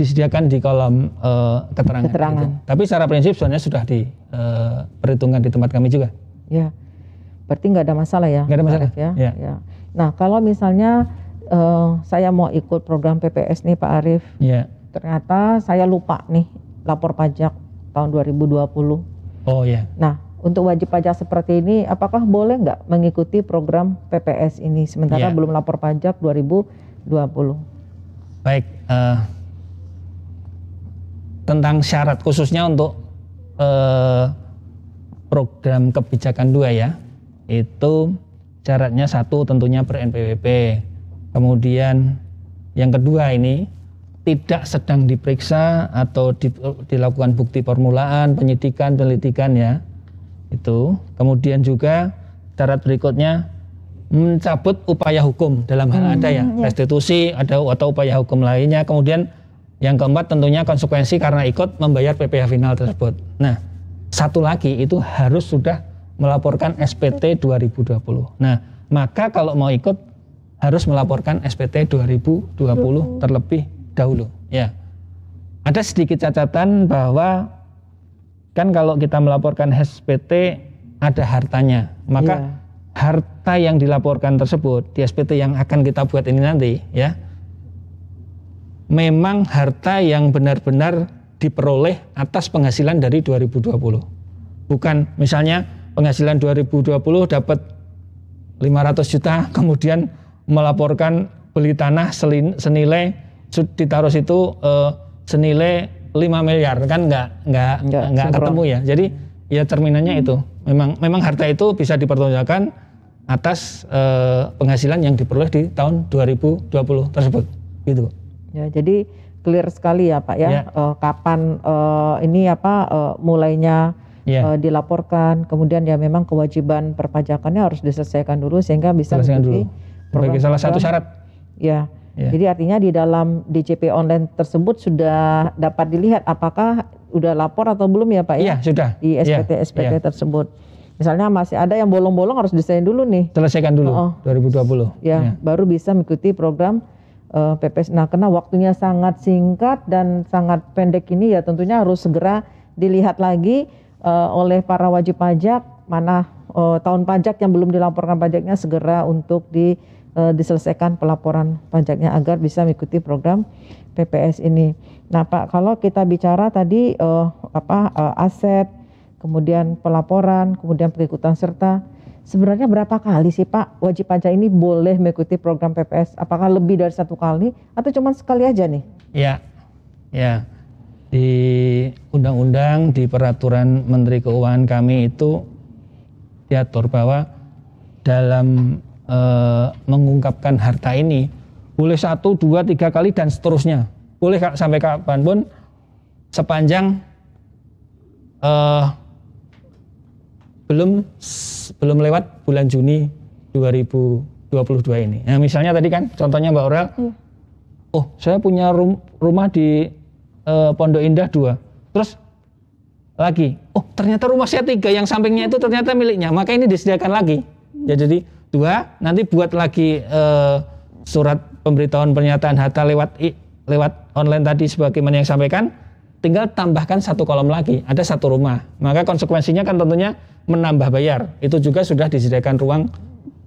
disediakan di kolom uh, keterangan. keterangan. Gitu. Tapi secara prinsip sebenarnya sudah diperhitungkan eh, uh, di tempat kami juga. Ya, berarti nggak ada masalah ya. Nggak ada masalah. Ya. Ya. ya. Nah kalau misalnya uh, saya mau ikut program PPS nih Pak Arief. Iya. Yeah. Ternyata saya lupa nih lapor pajak tahun 2020. Oh ya. Yeah. Nah, untuk wajib pajak seperti ini apakah boleh nggak mengikuti program PPS ini sementara yeah. belum lapor pajak 2020? Baik, uh, tentang syarat khususnya untuk uh, program kebijakan dua ya itu syaratnya satu tentunya ber NPWP Kemudian yang kedua ini tidak sedang diperiksa atau dilakukan bukti permulaan, penyidikan, penelitikan ya. Itu. Kemudian juga syarat berikutnya mencabut upaya hukum dalam hal hmm, ada ya, hmm, ya restitusi ada atau upaya hukum lainnya. Kemudian yang keempat tentunya konsekuensi karena ikut membayar PPh final tersebut. Nah, satu lagi itu harus sudah melaporkan SPT 2020. Nah, maka kalau mau ikut harus melaporkan SPT 2020 terlebih dahulu. Ya, ada sedikit catatan bahwa kan kalau kita melaporkan SPT ada hartanya, maka ya. harta yang dilaporkan tersebut di SPT yang akan kita buat ini nanti, ya, memang harta yang benar-benar diperoleh atas penghasilan dari 2020. Bukan misalnya penghasilan 2020 dapat 500 juta, kemudian melaporkan beli tanah selin, senilai ditaruh situ uh, senilai 5 miliar kan nggak nggak nggak ketemu ya. Jadi ya cerminannya hmm. itu memang memang harta itu bisa dipertonjolkan atas uh, penghasilan yang diperoleh di tahun 2020 tersebut gitu. Ya, jadi clear sekali ya Pak ya, ya. Uh, kapan uh, ini apa uh, mulainya yeah. Ya. uh, dilaporkan kemudian ya memang kewajiban perpajakannya harus diselesaikan dulu sehingga bisa mengikuti sebagai salah satu kan? syarat. Ya. ya. Jadi artinya di dalam DCP online tersebut sudah dapat dilihat apakah sudah lapor atau belum ya Pak ya? Iya, sudah. Di SPT ya. SPT ya. tersebut. Misalnya masih ada yang bolong-bolong harus diselesaikan dulu nih. Selesaikan dulu oh, 2020. Ya, ya, baru bisa mengikuti program uh, eh, PPS. Nah, karena waktunya sangat singkat dan sangat pendek ini ya tentunya harus segera dilihat lagi uh, oleh para wajib pajak mana uh, tahun pajak yang belum dilaporkan pajaknya segera untuk di uh, diselesaikan pelaporan pajaknya agar bisa mengikuti program PPS ini. Nah, Pak, kalau kita bicara tadi uh, apa uh, aset, kemudian pelaporan, kemudian pengikutan serta Sebenarnya berapa kali sih Pak wajib pajak ini boleh mengikuti program PPS? Apakah lebih dari satu kali atau cuma sekali aja nih? Ya, ya di undang-undang di peraturan Menteri Keuangan kami itu diatur bahwa dalam e, mengungkapkan harta ini boleh satu dua tiga kali dan seterusnya boleh sampai kapan pun sepanjang e, belum belum lewat bulan Juni 2022 ini. Nah, misalnya tadi kan contohnya Mbak Orel, iya. oh saya punya rum, rumah di e, Pondok Indah dua, terus lagi, oh ternyata rumah saya tiga yang sampingnya itu ternyata miliknya, maka ini disediakan lagi. Ya jadi Dua, nanti buat lagi uh, surat pemberitahuan pernyataan harta lewat lewat online tadi sebagaimana yang sampaikan, tinggal tambahkan satu kolom lagi, ada satu rumah. Maka konsekuensinya kan tentunya menambah bayar. Itu juga sudah disediakan ruang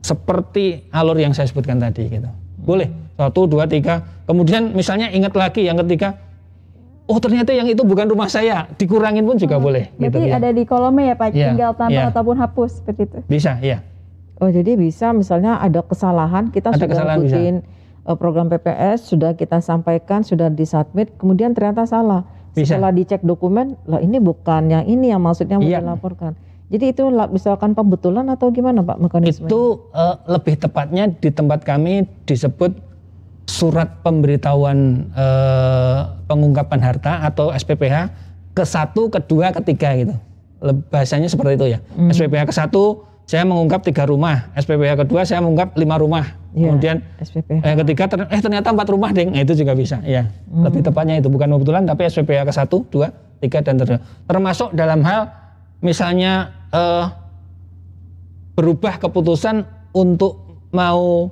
seperti alur yang saya sebutkan tadi gitu. Boleh. Satu, dua, tiga. Kemudian misalnya ingat lagi yang ketiga, oh ternyata yang itu bukan rumah saya dikurangin pun juga hmm. boleh Berarti gitu ya. ada di kolomnya ya pak ya, tinggal tambah ya. ataupun hapus seperti itu bisa ya Oh jadi bisa misalnya ada kesalahan kita ada sudah ikutin eh, program PPS sudah kita sampaikan sudah disubmit kemudian ternyata salah. Bisa. Setelah dicek dokumen lah ini bukan yang ini yang maksudnya mau iya. dilaporkan. Jadi itu misalkan pembetulan atau gimana Pak mekanisme? Itu uh, lebih tepatnya di tempat kami disebut surat pemberitahuan uh, pengungkapan harta atau SPPH ke satu, kedua, ketiga gitu. Bahasanya seperti itu ya. Hmm. SPPH ke satu saya mengungkap tiga rumah, SPPH kedua saya mengungkap lima rumah, ya, kemudian SPPH. Eh, ketiga ter eh ternyata empat rumah deh. nah, itu juga bisa, ya hmm. lebih tepatnya itu bukan kebetulan tapi SPPH ke satu, dua, tiga dan ter termasuk dalam hal misalnya eh, berubah keputusan untuk mau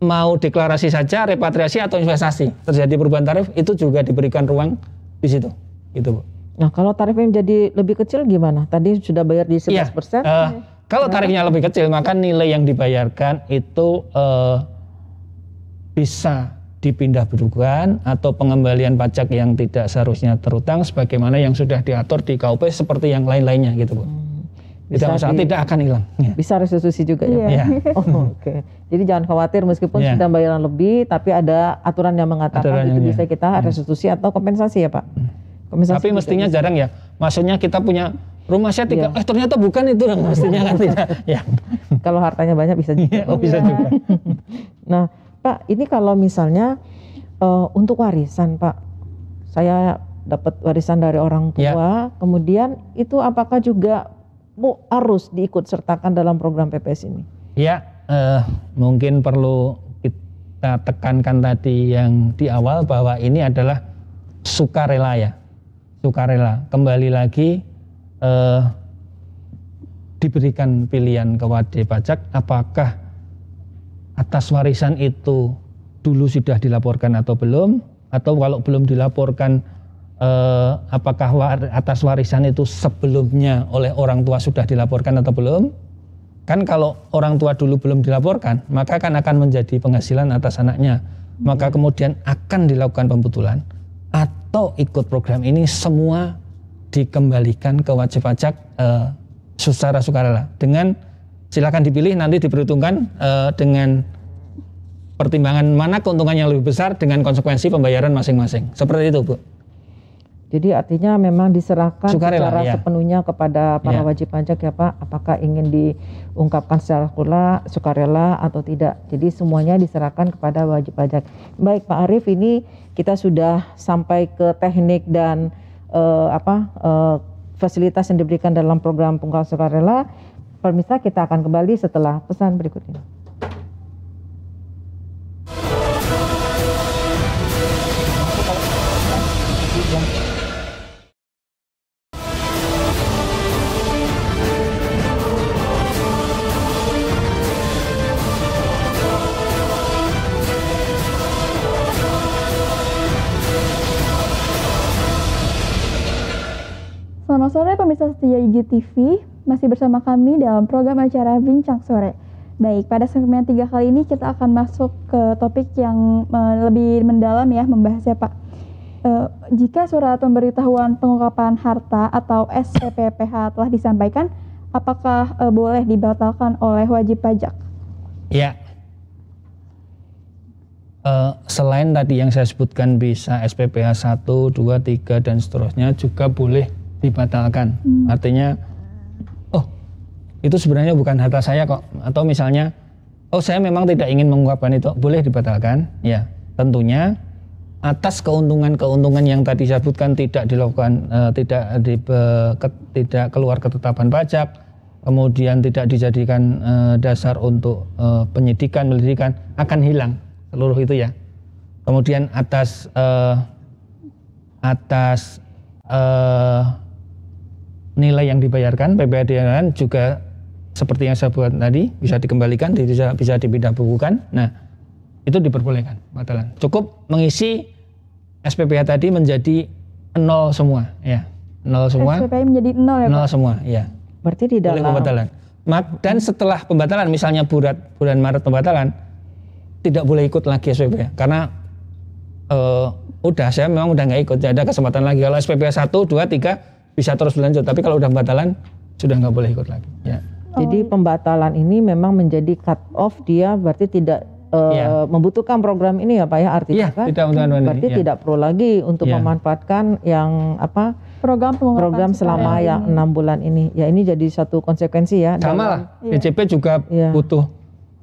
mau deklarasi saja, repatriasi atau investasi terjadi perubahan tarif itu juga diberikan ruang di situ, gitu bu. Nah kalau tarifnya menjadi lebih kecil gimana? Tadi sudah bayar di 11 iya, persen. Ya, eh, kalau tarifnya lebih kecil, maka nilai yang dibayarkan itu uh, bisa dipindah berukuran atau pengembalian pajak yang tidak seharusnya terutang sebagaimana yang sudah diatur di KUP seperti yang lain-lainnya gitu Bu. Hmm. Tidak di, tidak akan hilang. Ya. Bisa restitusi juga ya. Iya. *laughs* Oh, Oke. Okay. Jadi jangan khawatir meskipun yeah. sudah bayaran lebih tapi ada aturan yang mengatakan itu bisa iya. kita hmm. restitusi atau kompensasi ya, Pak. Hmm. Kompensasi Tapi mestinya bisa. jarang ya. Maksudnya kita punya rumah saya tiga, Ya. eh ternyata bukan itu dong mestinya kan tidak. *laughs* Ya. Kalau hartanya banyak bisa juga. oh, bisa iya. juga. *laughs* nah, Pak, ini kalau misalnya uh, untuk warisan, Pak, saya dapat warisan dari orang iya. tua, ya. kemudian itu apakah juga bu harus diikut sertakan dalam program PPS ini? Ya, uh, mungkin perlu kita tekankan tadi yang di awal bahwa ini adalah sukarela ya sukarela kembali lagi eh, diberikan pilihan ke wajib pajak apakah atas warisan itu dulu sudah dilaporkan atau belum atau kalau belum dilaporkan eh, apakah war, atas warisan itu sebelumnya oleh orang tua sudah dilaporkan atau belum kan kalau orang tua dulu belum dilaporkan maka kan akan menjadi penghasilan atas anaknya maka kemudian akan dilakukan pembetulan atau ikut program ini semua dikembalikan ke wajib pajak uh, secara sukarela dengan silakan dipilih nanti diperhitungkan uh, dengan pertimbangan mana keuntungan yang lebih besar dengan konsekuensi pembayaran masing-masing seperti itu bu. Jadi artinya memang diserahkan Sukarela, secara ya. sepenuhnya kepada para ya. wajib pajak ya Pak, apakah ingin diungkapkan secara kula, sukarela atau tidak. Jadi semuanya diserahkan kepada wajib pajak. Baik Pak Arief, ini kita sudah sampai ke teknik dan uh, apa uh, fasilitas yang diberikan dalam program Pungkal sukarela. Permisa kita akan kembali setelah pesan berikut ini. pemirsa setia IGTV, masih bersama kami dalam program acara Bincang Sore. Baik, pada segmen tiga kali ini kita akan masuk ke topik yang uh, lebih mendalam ya membahasnya Pak. Uh, jika surat pemberitahuan pengungkapan harta atau SPPPH telah disampaikan, apakah uh, boleh dibatalkan oleh wajib pajak? Ya. Uh, selain tadi yang saya sebutkan bisa SPPH 1, 2, 3 dan seterusnya juga boleh dibatalkan. Hmm. Artinya, oh itu sebenarnya bukan harta saya kok. Atau misalnya, oh saya memang tidak ingin mengungkapkan itu, boleh dibatalkan. Ya, tentunya atas keuntungan-keuntungan yang tadi saya sebutkan tidak dilakukan, eh, tidak di, eh, ke, tidak keluar ketetapan pajak, kemudian tidak dijadikan eh, dasar untuk eh, penyidikan, penyidikan akan hilang seluruh itu ya. Kemudian atas atas uh, nilai yang dibayarkan lain juga seperti yang saya buat tadi bisa dikembalikan bisa bisa dipindah bukukan nah itu diperbolehkan batalan cukup mengisi SPPH tadi menjadi nol semua ya nol semua SPPH menjadi nol ya nol semua ya berarti di dalam pembatalan dan setelah pembatalan misalnya bulan bulan Maret pembatalan tidak boleh ikut lagi SPPH karena uh, udah saya memang udah nggak ikut tidak ada kesempatan lagi kalau SPPH satu, dua, tiga bisa terus berlanjut. Tapi kalau udah pembatalan sudah nggak boleh ikut lagi. Ya. Jadi oh. pembatalan ini memang menjadi cut off dia berarti tidak uh, ya. membutuhkan program ini ya Pak ya artinya ya, kan? Tidak berarti ini, ya. tidak perlu lagi untuk ya. memanfaatkan yang apa program program selama yang enam bulan ini. Ya ini jadi satu konsekuensi ya. Sama lah. DCP ya. juga ya. butuh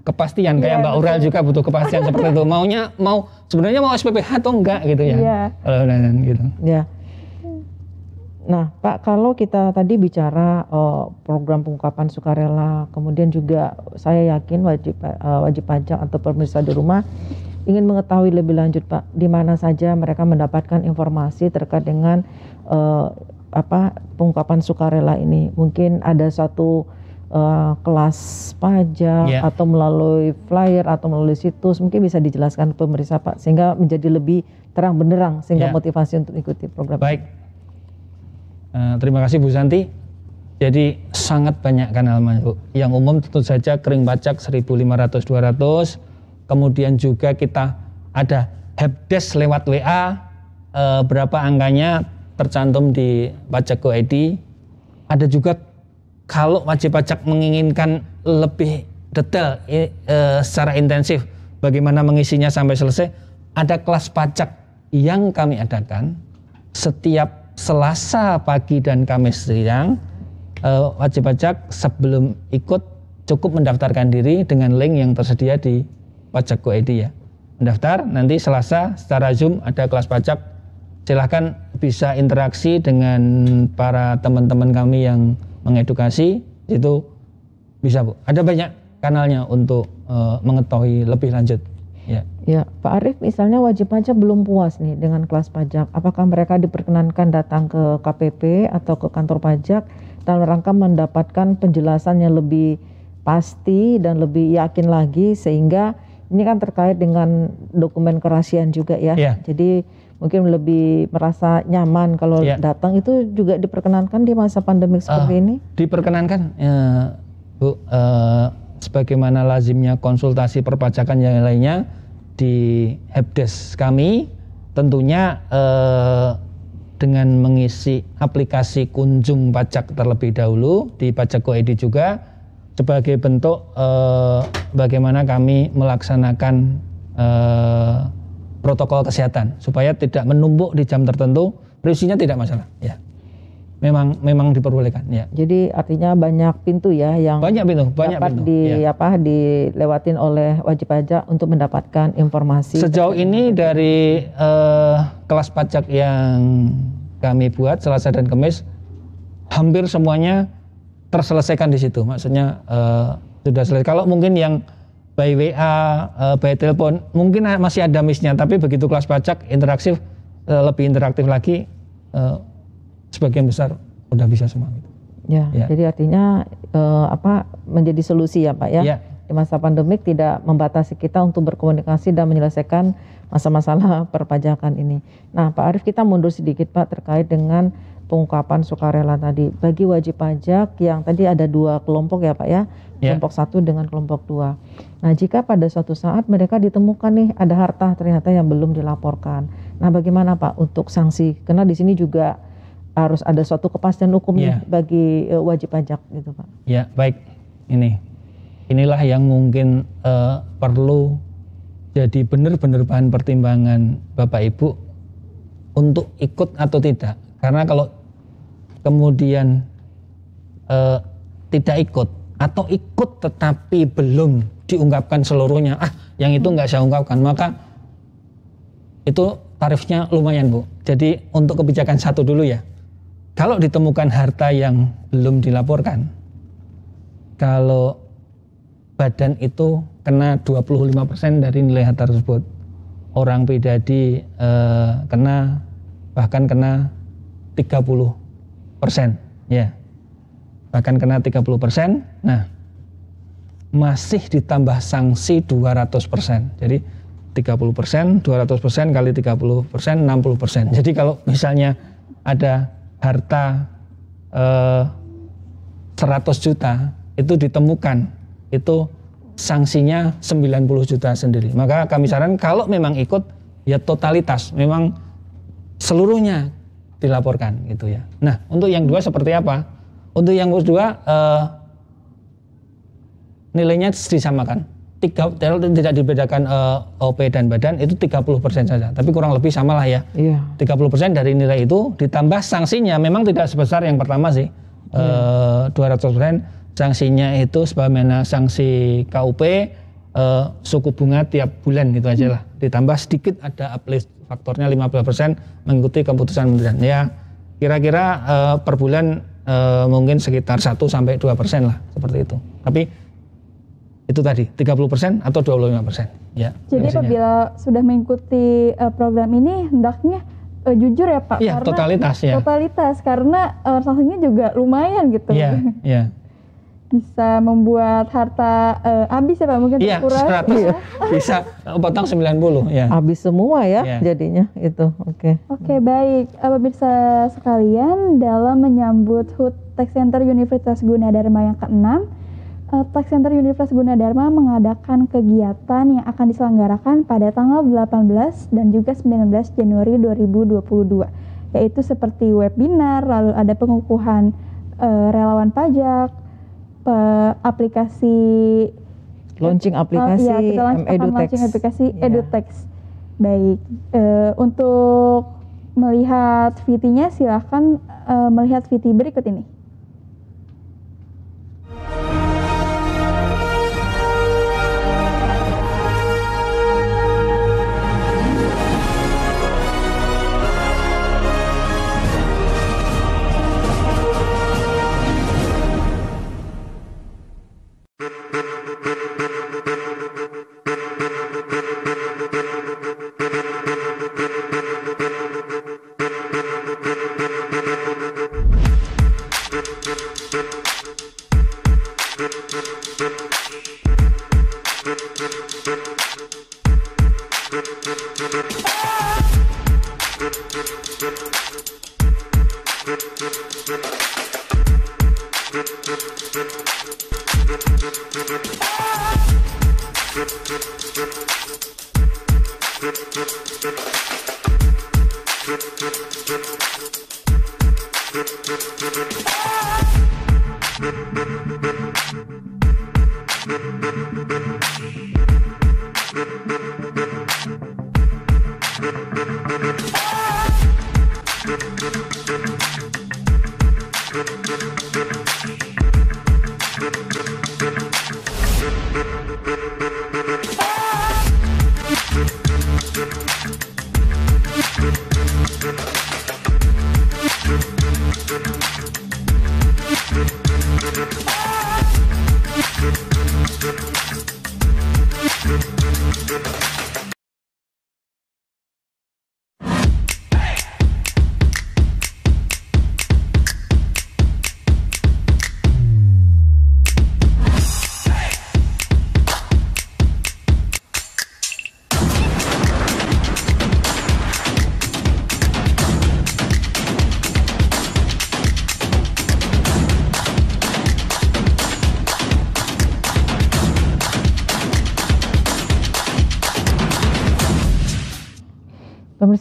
kepastian kayak yeah, Mbak Ural juga butuh kepastian seperti itu. Maunya mau sebenarnya mau SPPH atau enggak gitu ya. Iya. Kalau gitu. Ya. Nah, Pak, kalau kita tadi bicara uh, program pengungkapan sukarela, kemudian juga saya yakin wajib uh, wajib pajak atau pemirsa di rumah ingin mengetahui lebih lanjut, Pak, di mana saja mereka mendapatkan informasi terkait dengan uh, apa pengungkapan sukarela ini. Mungkin ada satu uh, kelas pajak yeah. atau melalui flyer atau melalui situs mungkin bisa dijelaskan pemirsa Pak sehingga menjadi lebih terang benderang sehingga yeah. motivasi untuk ikuti program. Baik. Ini. Eh, terima kasih Bu Santi. Jadi sangat banyak kanal masuk. Yang umum tentu saja kering pajak 1500 200. Kemudian juga kita ada helpdesk lewat WA e, eh, berapa angkanya tercantum di pajak ID. Ada juga kalau wajib pajak menginginkan lebih detail e, secara intensif bagaimana mengisinya sampai selesai, ada kelas pajak yang kami adakan setiap Selasa pagi dan Kamis siang uh, wajib pajak sebelum ikut cukup mendaftarkan diri dengan link yang tersedia di pajak ID ya. Mendaftar nanti Selasa secara Zoom ada kelas pajak. Silahkan bisa interaksi dengan para teman-teman kami yang mengedukasi itu bisa Bu. Ada banyak kanalnya untuk uh, mengetahui lebih lanjut. Ya. ya, Pak Arief misalnya wajib pajak belum puas nih dengan kelas pajak. Apakah mereka diperkenankan datang ke KPP atau ke kantor pajak dalam rangka mendapatkan penjelasan yang lebih pasti dan lebih yakin lagi sehingga ini kan terkait dengan dokumen kerahasiaan juga ya. ya. Jadi mungkin lebih merasa nyaman kalau ya. datang itu juga diperkenankan di masa pandemi ah, seperti uh, ini. Diperkenankan, ya, Bu. Uh, sebagaimana lazimnya konsultasi perpajakan yang lainnya di helpdesk kami tentunya eh, dengan mengisi aplikasi kunjung pajak terlebih dahulu di pajak ID juga sebagai bentuk eh, bagaimana kami melaksanakan eh, protokol kesehatan supaya tidak menumpuk di jam tertentu revisinya tidak masalah ya memang memang diperbolehkan ya. Jadi artinya banyak pintu ya yang banyak pintu, banyak dapat pintu. di ya. apa dilewatin oleh wajib pajak untuk mendapatkan informasi. Sejauh ini dari uh, kelas pajak yang kami buat Selasa dan Kamis hampir semuanya terselesaikan di situ. Maksudnya uh, sudah selesai. Kalau mungkin yang by WA, uh, eh, by telepon mungkin masih ada misnya tapi begitu kelas pajak interaktif uh, lebih interaktif lagi uh, sebagian besar udah bisa semua gitu. Ya, ya. jadi artinya eh, apa menjadi solusi ya Pak ya? ya. Di masa pandemik tidak membatasi kita untuk berkomunikasi dan menyelesaikan masalah-masalah *laughs* perpajakan ini. Nah, Pak Arif kita mundur sedikit Pak terkait dengan pengungkapan sukarela tadi. Bagi wajib pajak yang tadi ada dua kelompok ya Pak ya? ya, kelompok satu dengan kelompok dua. Nah, jika pada suatu saat mereka ditemukan nih ada harta ternyata yang belum dilaporkan. Nah, bagaimana Pak untuk sanksi? Karena di sini juga harus ada suatu kepastian hukum yeah. bagi uh, wajib pajak gitu pak. Ya yeah, baik ini inilah yang mungkin uh, perlu jadi benar-benar bahan pertimbangan bapak ibu untuk ikut atau tidak karena kalau kemudian uh, tidak ikut atau ikut tetapi belum diungkapkan seluruhnya ah yang itu nggak saya ungkapkan maka itu tarifnya lumayan bu jadi untuk kebijakan satu dulu ya kalau ditemukan harta yang belum dilaporkan, kalau badan itu kena 25% dari nilai harta tersebut, orang pribadi eh, kena bahkan kena 30%, ya. Bahkan kena 30%. Nah, masih ditambah sanksi 200%. Jadi 30%, 200% kali 30%, 60%. Jadi kalau misalnya ada harta eh, 100 juta itu ditemukan itu sanksinya 90 juta sendiri. Maka kami saran kalau memang ikut ya totalitas memang seluruhnya dilaporkan gitu ya. Nah, untuk yang dua seperti apa? Untuk yang kedua eh, nilainya disamakan tiga tidak dibedakan uh, eh, OP dan badan itu 30% saja. Tapi kurang lebih samalah ya. Iya. 30% dari nilai itu ditambah sanksinya memang tidak sebesar yang pertama sih. Iya. Eh, dua ratus persen sanksinya itu sebagaimana sanksi KUP uh, eh, suku bunga tiap bulan gitu aja lah. Hmm. Ditambah sedikit ada uplift faktornya 15% mengikuti keputusan menteri Ya kira-kira uh, per bulan uh, mungkin sekitar 1 sampai dua persen lah seperti itu. Tapi itu tadi 30% atau 25%. Ya. Jadi apabila sudah mengikuti uh, program ini hendaknya uh, jujur ya Pak ya, karena totalitas ya. Totalitas karena uh, e, sanksinya juga lumayan gitu. Iya, iya. *laughs* Bisa membuat harta uh, habis ya Pak mungkin ya, terkuras. Iya, iya. *laughs* bisa potong 90 ya. Habis semua ya, ya. jadinya itu. Oke. Okay. Oke, okay, baik. apa pemirsa sekalian dalam menyambut HUT Tech Center Universitas Gunadarma yang ke-6 Eh, Tax Center Universitas Gunadarma mengadakan kegiatan yang akan diselenggarakan pada tanggal 18 dan juga 19 Januari 2022, yaitu seperti webinar, lalu ada pengukuhan uh, relawan pajak, pe, eh, aplikasi launching oh, iya, aplikasi, ya, kita launch, akan e launching aplikasi yeah. EduTex. Baik, uh, untuk melihat VT-nya silahkan uh, melihat VT berikut ini. Thank you.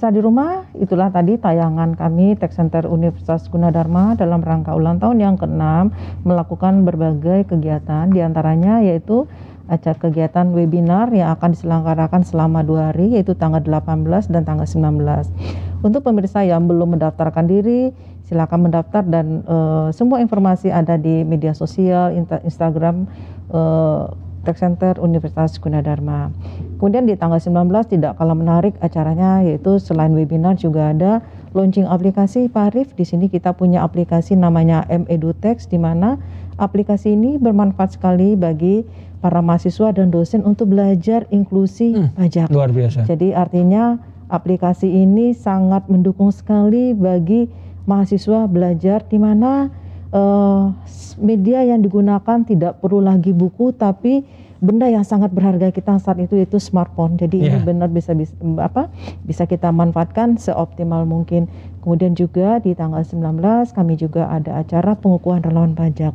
Pemirsa di rumah, itulah tadi tayangan kami Tech Center Universitas Gunadarma dalam rangka ulang tahun yang ke-6 melakukan berbagai kegiatan diantaranya yaitu acara kegiatan webinar yang akan diselenggarakan selama dua hari yaitu tanggal 18 dan tanggal 19. Untuk pemirsa yang belum mendaftarkan diri, silakan mendaftar dan uh, semua informasi ada di media sosial, Instagram, uh, Tech Center Universitas Gunadarma. Kemudian di tanggal 19 tidak kalah menarik acaranya yaitu selain webinar juga ada launching aplikasi Pak Arif. Di sini kita punya aplikasi namanya MEduTex di mana aplikasi ini bermanfaat sekali bagi para mahasiswa dan dosen untuk belajar inklusi hmm, pajak. Luar biasa. Jadi artinya aplikasi ini sangat mendukung sekali bagi mahasiswa belajar di mana uh, media yang digunakan tidak perlu lagi buku tapi benda yang sangat berharga kita saat itu itu smartphone. Jadi yeah. ini iya. benar bisa, bisa apa bisa kita manfaatkan seoptimal mungkin. Kemudian juga di tanggal 19 kami juga ada acara pengukuhan relawan pajak.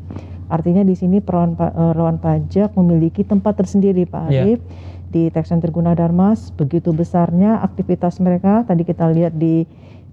Artinya di sini relawan, eh, relawan pajak memiliki tempat tersendiri Pak iya. Arif. Yeah. Di Tech Center Gunadarmas begitu besarnya aktivitas mereka tadi kita lihat di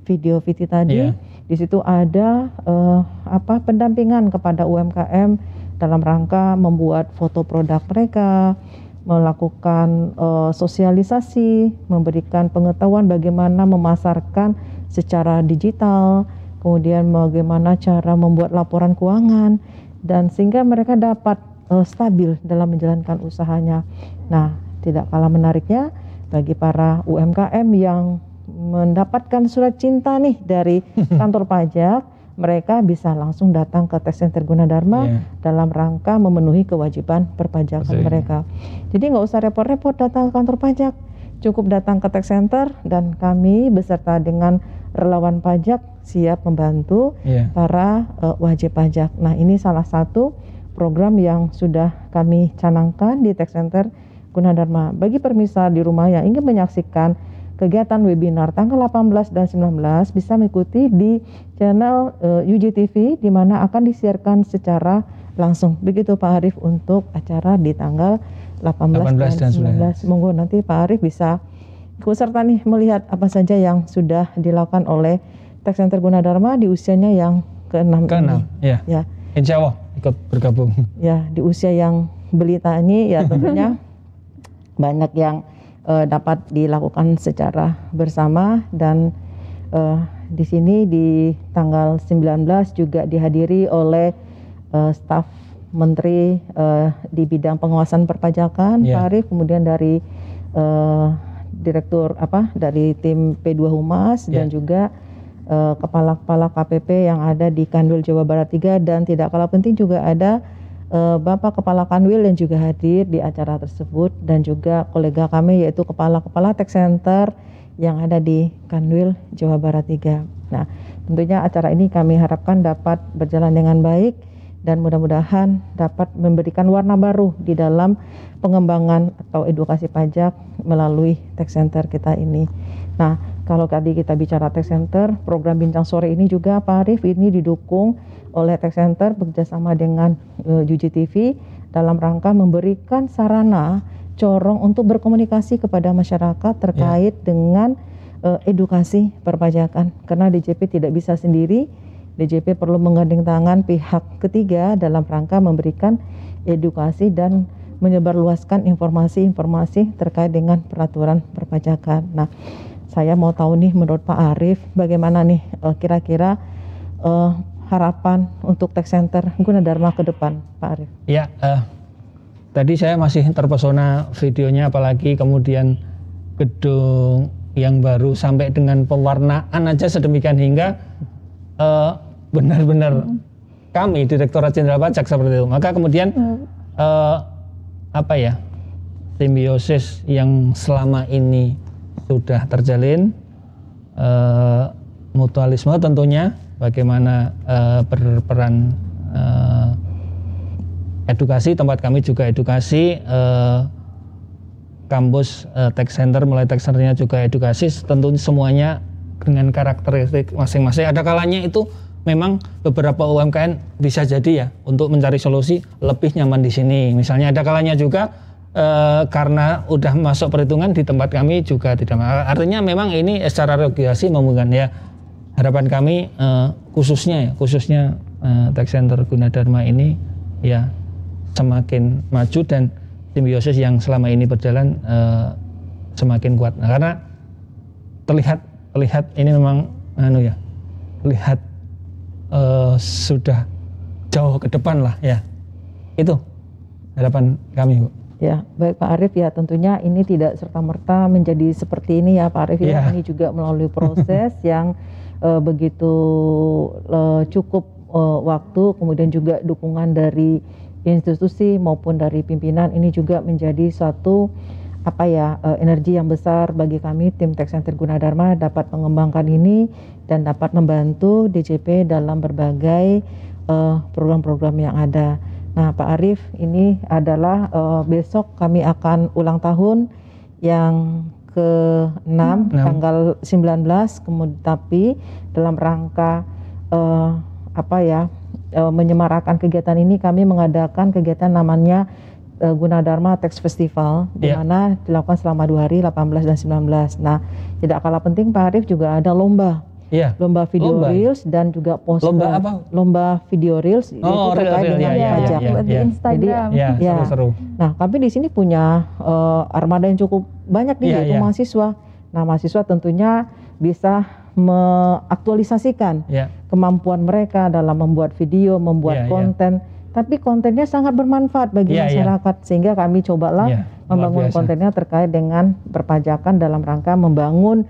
video Viti tadi. Yeah di situ ada uh, apa pendampingan kepada UMKM dalam rangka membuat foto produk mereka, melakukan uh, sosialisasi, memberikan pengetahuan bagaimana memasarkan secara digital, kemudian bagaimana cara membuat laporan keuangan dan sehingga mereka dapat uh, stabil dalam menjalankan usahanya. Nah, tidak kalah menariknya bagi para UMKM yang mendapatkan surat cinta nih dari *laughs* kantor pajak, mereka bisa langsung datang ke tes center Gunadarma yeah. dalam rangka memenuhi kewajiban perpajakan mereka. Jadi nggak usah repot-repot datang ke kantor pajak, cukup datang ke tax center dan kami beserta dengan relawan pajak siap membantu yeah. para uh, wajib pajak. Nah ini salah satu program yang sudah kami canangkan di tax center Gunadarma. Bagi permisa di rumah yang ingin menyaksikan kegiatan webinar tanggal 18 dan 19 bisa mengikuti di channel uh, eh, UGTV di mana akan disiarkan secara langsung. Begitu Pak Arif untuk acara di tanggal 18, 18 dan 19. Dan Monggo nanti Pak Arif bisa ikut serta nih melihat apa saja yang sudah dilakukan oleh Tech Center Gunadarma di usianya yang ke-6 ke ini. Ya. ya. Insya Allah ikut bergabung. Ya, di usia yang belita ini ya tentunya *laughs* banyak yang uh, dapat dilakukan secara bersama dan uh, di sini di tanggal 19 juga dihadiri oleh uh, staf menteri uh, di bidang pengawasan perpajakan yeah. Pak Arief kemudian dari uh, direktur apa dari tim P2 Humas yeah. dan ya. juga kepala-kepala uh, KPP yang ada di Kandul Jawa Barat 3 dan tidak kalah penting juga ada uh, Bapak Kepala Kanwil yang juga hadir di acara tersebut dan juga kolega kami yaitu Kepala-Kepala Tech Center yang ada di Kanwil Jawa Barat 3. Nah, tentunya acara ini kami harapkan dapat berjalan dengan baik dan mudah-mudahan dapat memberikan warna baru di dalam pengembangan atau edukasi pajak melalui tech center kita ini. Nah, kalau tadi kita bicara tech center, program Bincang Sore ini juga Pak Arief ini didukung oleh tech center bekerjasama dengan e, eh, TV dalam rangka memberikan sarana corong untuk berkomunikasi kepada masyarakat terkait yeah. dengan uh, edukasi perpajakan karena DJP tidak bisa sendiri. DJP perlu menggandeng tangan pihak ketiga dalam rangka memberikan edukasi dan menyebarluaskan informasi-informasi terkait dengan peraturan perpajakan. Nah, saya mau tahu nih menurut Pak Arif bagaimana nih eh, kira-kira uh, harapan untuk tech center Gunadarma ke depan Pak Arif Ya, uh, tadi saya masih terpesona videonya apalagi kemudian gedung yang baru sampai dengan pewarnaan aja sedemikian hingga uh, benar-benar hmm. kami Direktorat Jenderal Pajak seperti itu. Maka kemudian hmm. uh, apa ya simbiosis yang selama ini sudah terjalin e, mutualisme tentunya bagaimana e, berperan e, edukasi tempat kami juga edukasi e, kampus e, tech center mulai tech centernya juga edukasi tentu semuanya dengan karakteristik masing-masing ada kalanya itu memang beberapa UMKM bisa jadi ya untuk mencari solusi lebih nyaman di sini misalnya ada kalanya juga e, karena udah masuk perhitungan di tempat kami juga tidak artinya memang ini secara regulasi memungkinkan ya harapan kami e, khususnya ya khususnya e, eh, tech center Gunadarma ini ya semakin maju dan simbiosis yang selama ini berjalan e, semakin kuat nah, karena terlihat terlihat ini memang anu ya lihat e, sudah jauh ke depan lah ya itu harapan kami bu. Ya, baik Pak Arief ya tentunya ini tidak serta-merta menjadi seperti ini ya Pak Arief ya. Iya. Ini juga melalui *laughs* proses yang uh, begitu uh, cukup uh, waktu kemudian juga dukungan dari institusi maupun dari pimpinan ini juga menjadi suatu apa ya uh, energi yang besar bagi kami tim Tech Center Gunadarma dapat mengembangkan ini dan dapat membantu DJP dalam berbagai program-program uh, program -program yang ada. Nah, Pak Arief, ini adalah uh, besok kami akan ulang tahun yang ke-6 hmm, tanggal 19 kemudian tapi dalam rangka uh, apa ya uh, menyemarakan kegiatan ini kami mengadakan kegiatan namanya uh, Gunadarma Teks Festival yeah. di mana dilakukan selama dua hari 18 dan 19. Nah, tidak kalah penting Pak Arief juga ada lomba Iya. Lomba video lomba. reels dan juga poster. Lomba Lomba video reels oh, itu terkait real, dengan yeah, iya, iya, pajak yeah, yeah, di iya. Instagram. yeah, seru-seru. Nah, kami di sini punya uh, armada yang cukup banyak nih yeah, yaitu yeah. mahasiswa. Nah, mahasiswa tentunya bisa mengaktualisasikan yeah. kemampuan mereka dalam membuat video, membuat yeah, konten. Yeah. Tapi kontennya sangat bermanfaat bagi yeah, masyarakat yeah. sehingga kami cobalah yeah, membangun kontennya terkait dengan perpajakan dalam rangka membangun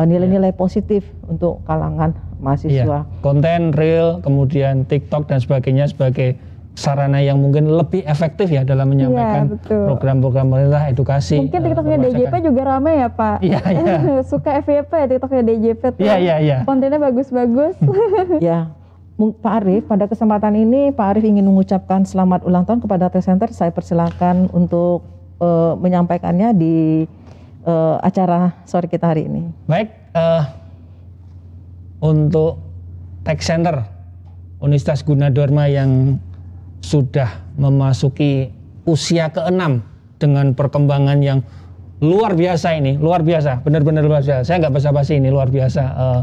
Eh, nilai-nilai iya. positif untuk kalangan mahasiswa. Iya. Konten real, kemudian TikTok dan sebagainya sebagai sarana yang mungkin lebih efektif ya dalam iya, menyampaikan program program-program pemerintah edukasi. Mungkin eh, TikToknya uh, DJP kan. juga ramai ya Pak. Iya iya. *laughs* Suka FYP ya TikToknya DJP tuh. Iya iya iya. Kontennya bagus-bagus. Iya. *laughs* Pak Arief, pada kesempatan ini Pak Arief ingin mengucapkan selamat ulang tahun kepada T Center. Saya persilakan untuk uh, menyampaikannya di uh, acara sore kita hari ini. Baik, uh, untuk Tech Center Universitas Gunadarma yang sudah memasuki usia keenam dengan perkembangan yang luar biasa ini, luar biasa, benar-benar luar biasa. Saya nggak basa-basi ini luar biasa. Uh,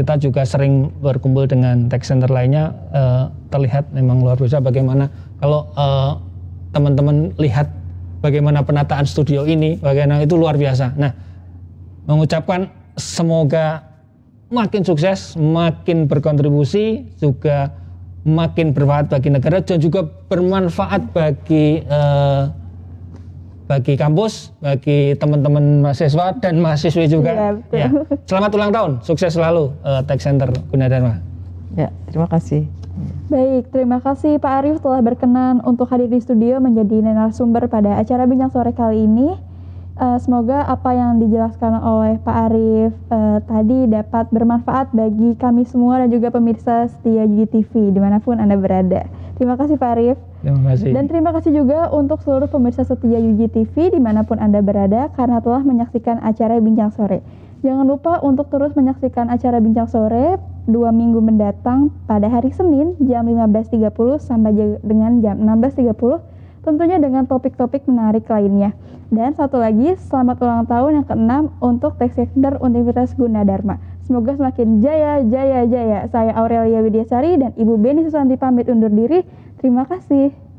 kita juga sering berkumpul dengan tech center lainnya uh, terlihat memang luar biasa bagaimana kalau teman teman-teman lihat bagaimana penataan studio ini, bagaimana itu luar biasa. Nah, mengucapkan semoga makin sukses, makin berkontribusi, juga makin bermanfaat bagi negara dan juga bermanfaat bagi eh, bagi kampus, bagi teman-teman mahasiswa dan mahasiswi juga. Ya, ya. Selamat ulang tahun, sukses selalu eh, Tech Center Gunadarma. Ya, terima kasih. Baik, terima kasih Pak Arief telah berkenan untuk hadir di studio menjadi narasumber pada acara Bincang Sore kali ini. Uh, semoga apa yang dijelaskan oleh Pak Arief uh, tadi dapat bermanfaat bagi kami semua dan juga pemirsa setia GTV dimanapun Anda berada. Terima kasih Pak Arief. Terima kasih. Dan terima kasih juga untuk seluruh pemirsa setia UGTV dimanapun Anda berada karena telah menyaksikan acara Bincang Sore. Jangan lupa untuk terus menyaksikan acara Bincang Sore dua minggu mendatang pada hari Senin jam 15.30 sampai dengan jam 16.30 tentunya dengan topik-topik menarik lainnya. Dan satu lagi, selamat ulang tahun yang ke-6 untuk Tech Sector Universitas Gunadarma. Semoga semakin jaya, jaya, jaya. Saya Aurelia Widiasari dan Ibu Beni Susanti pamit undur diri. Terima kasih.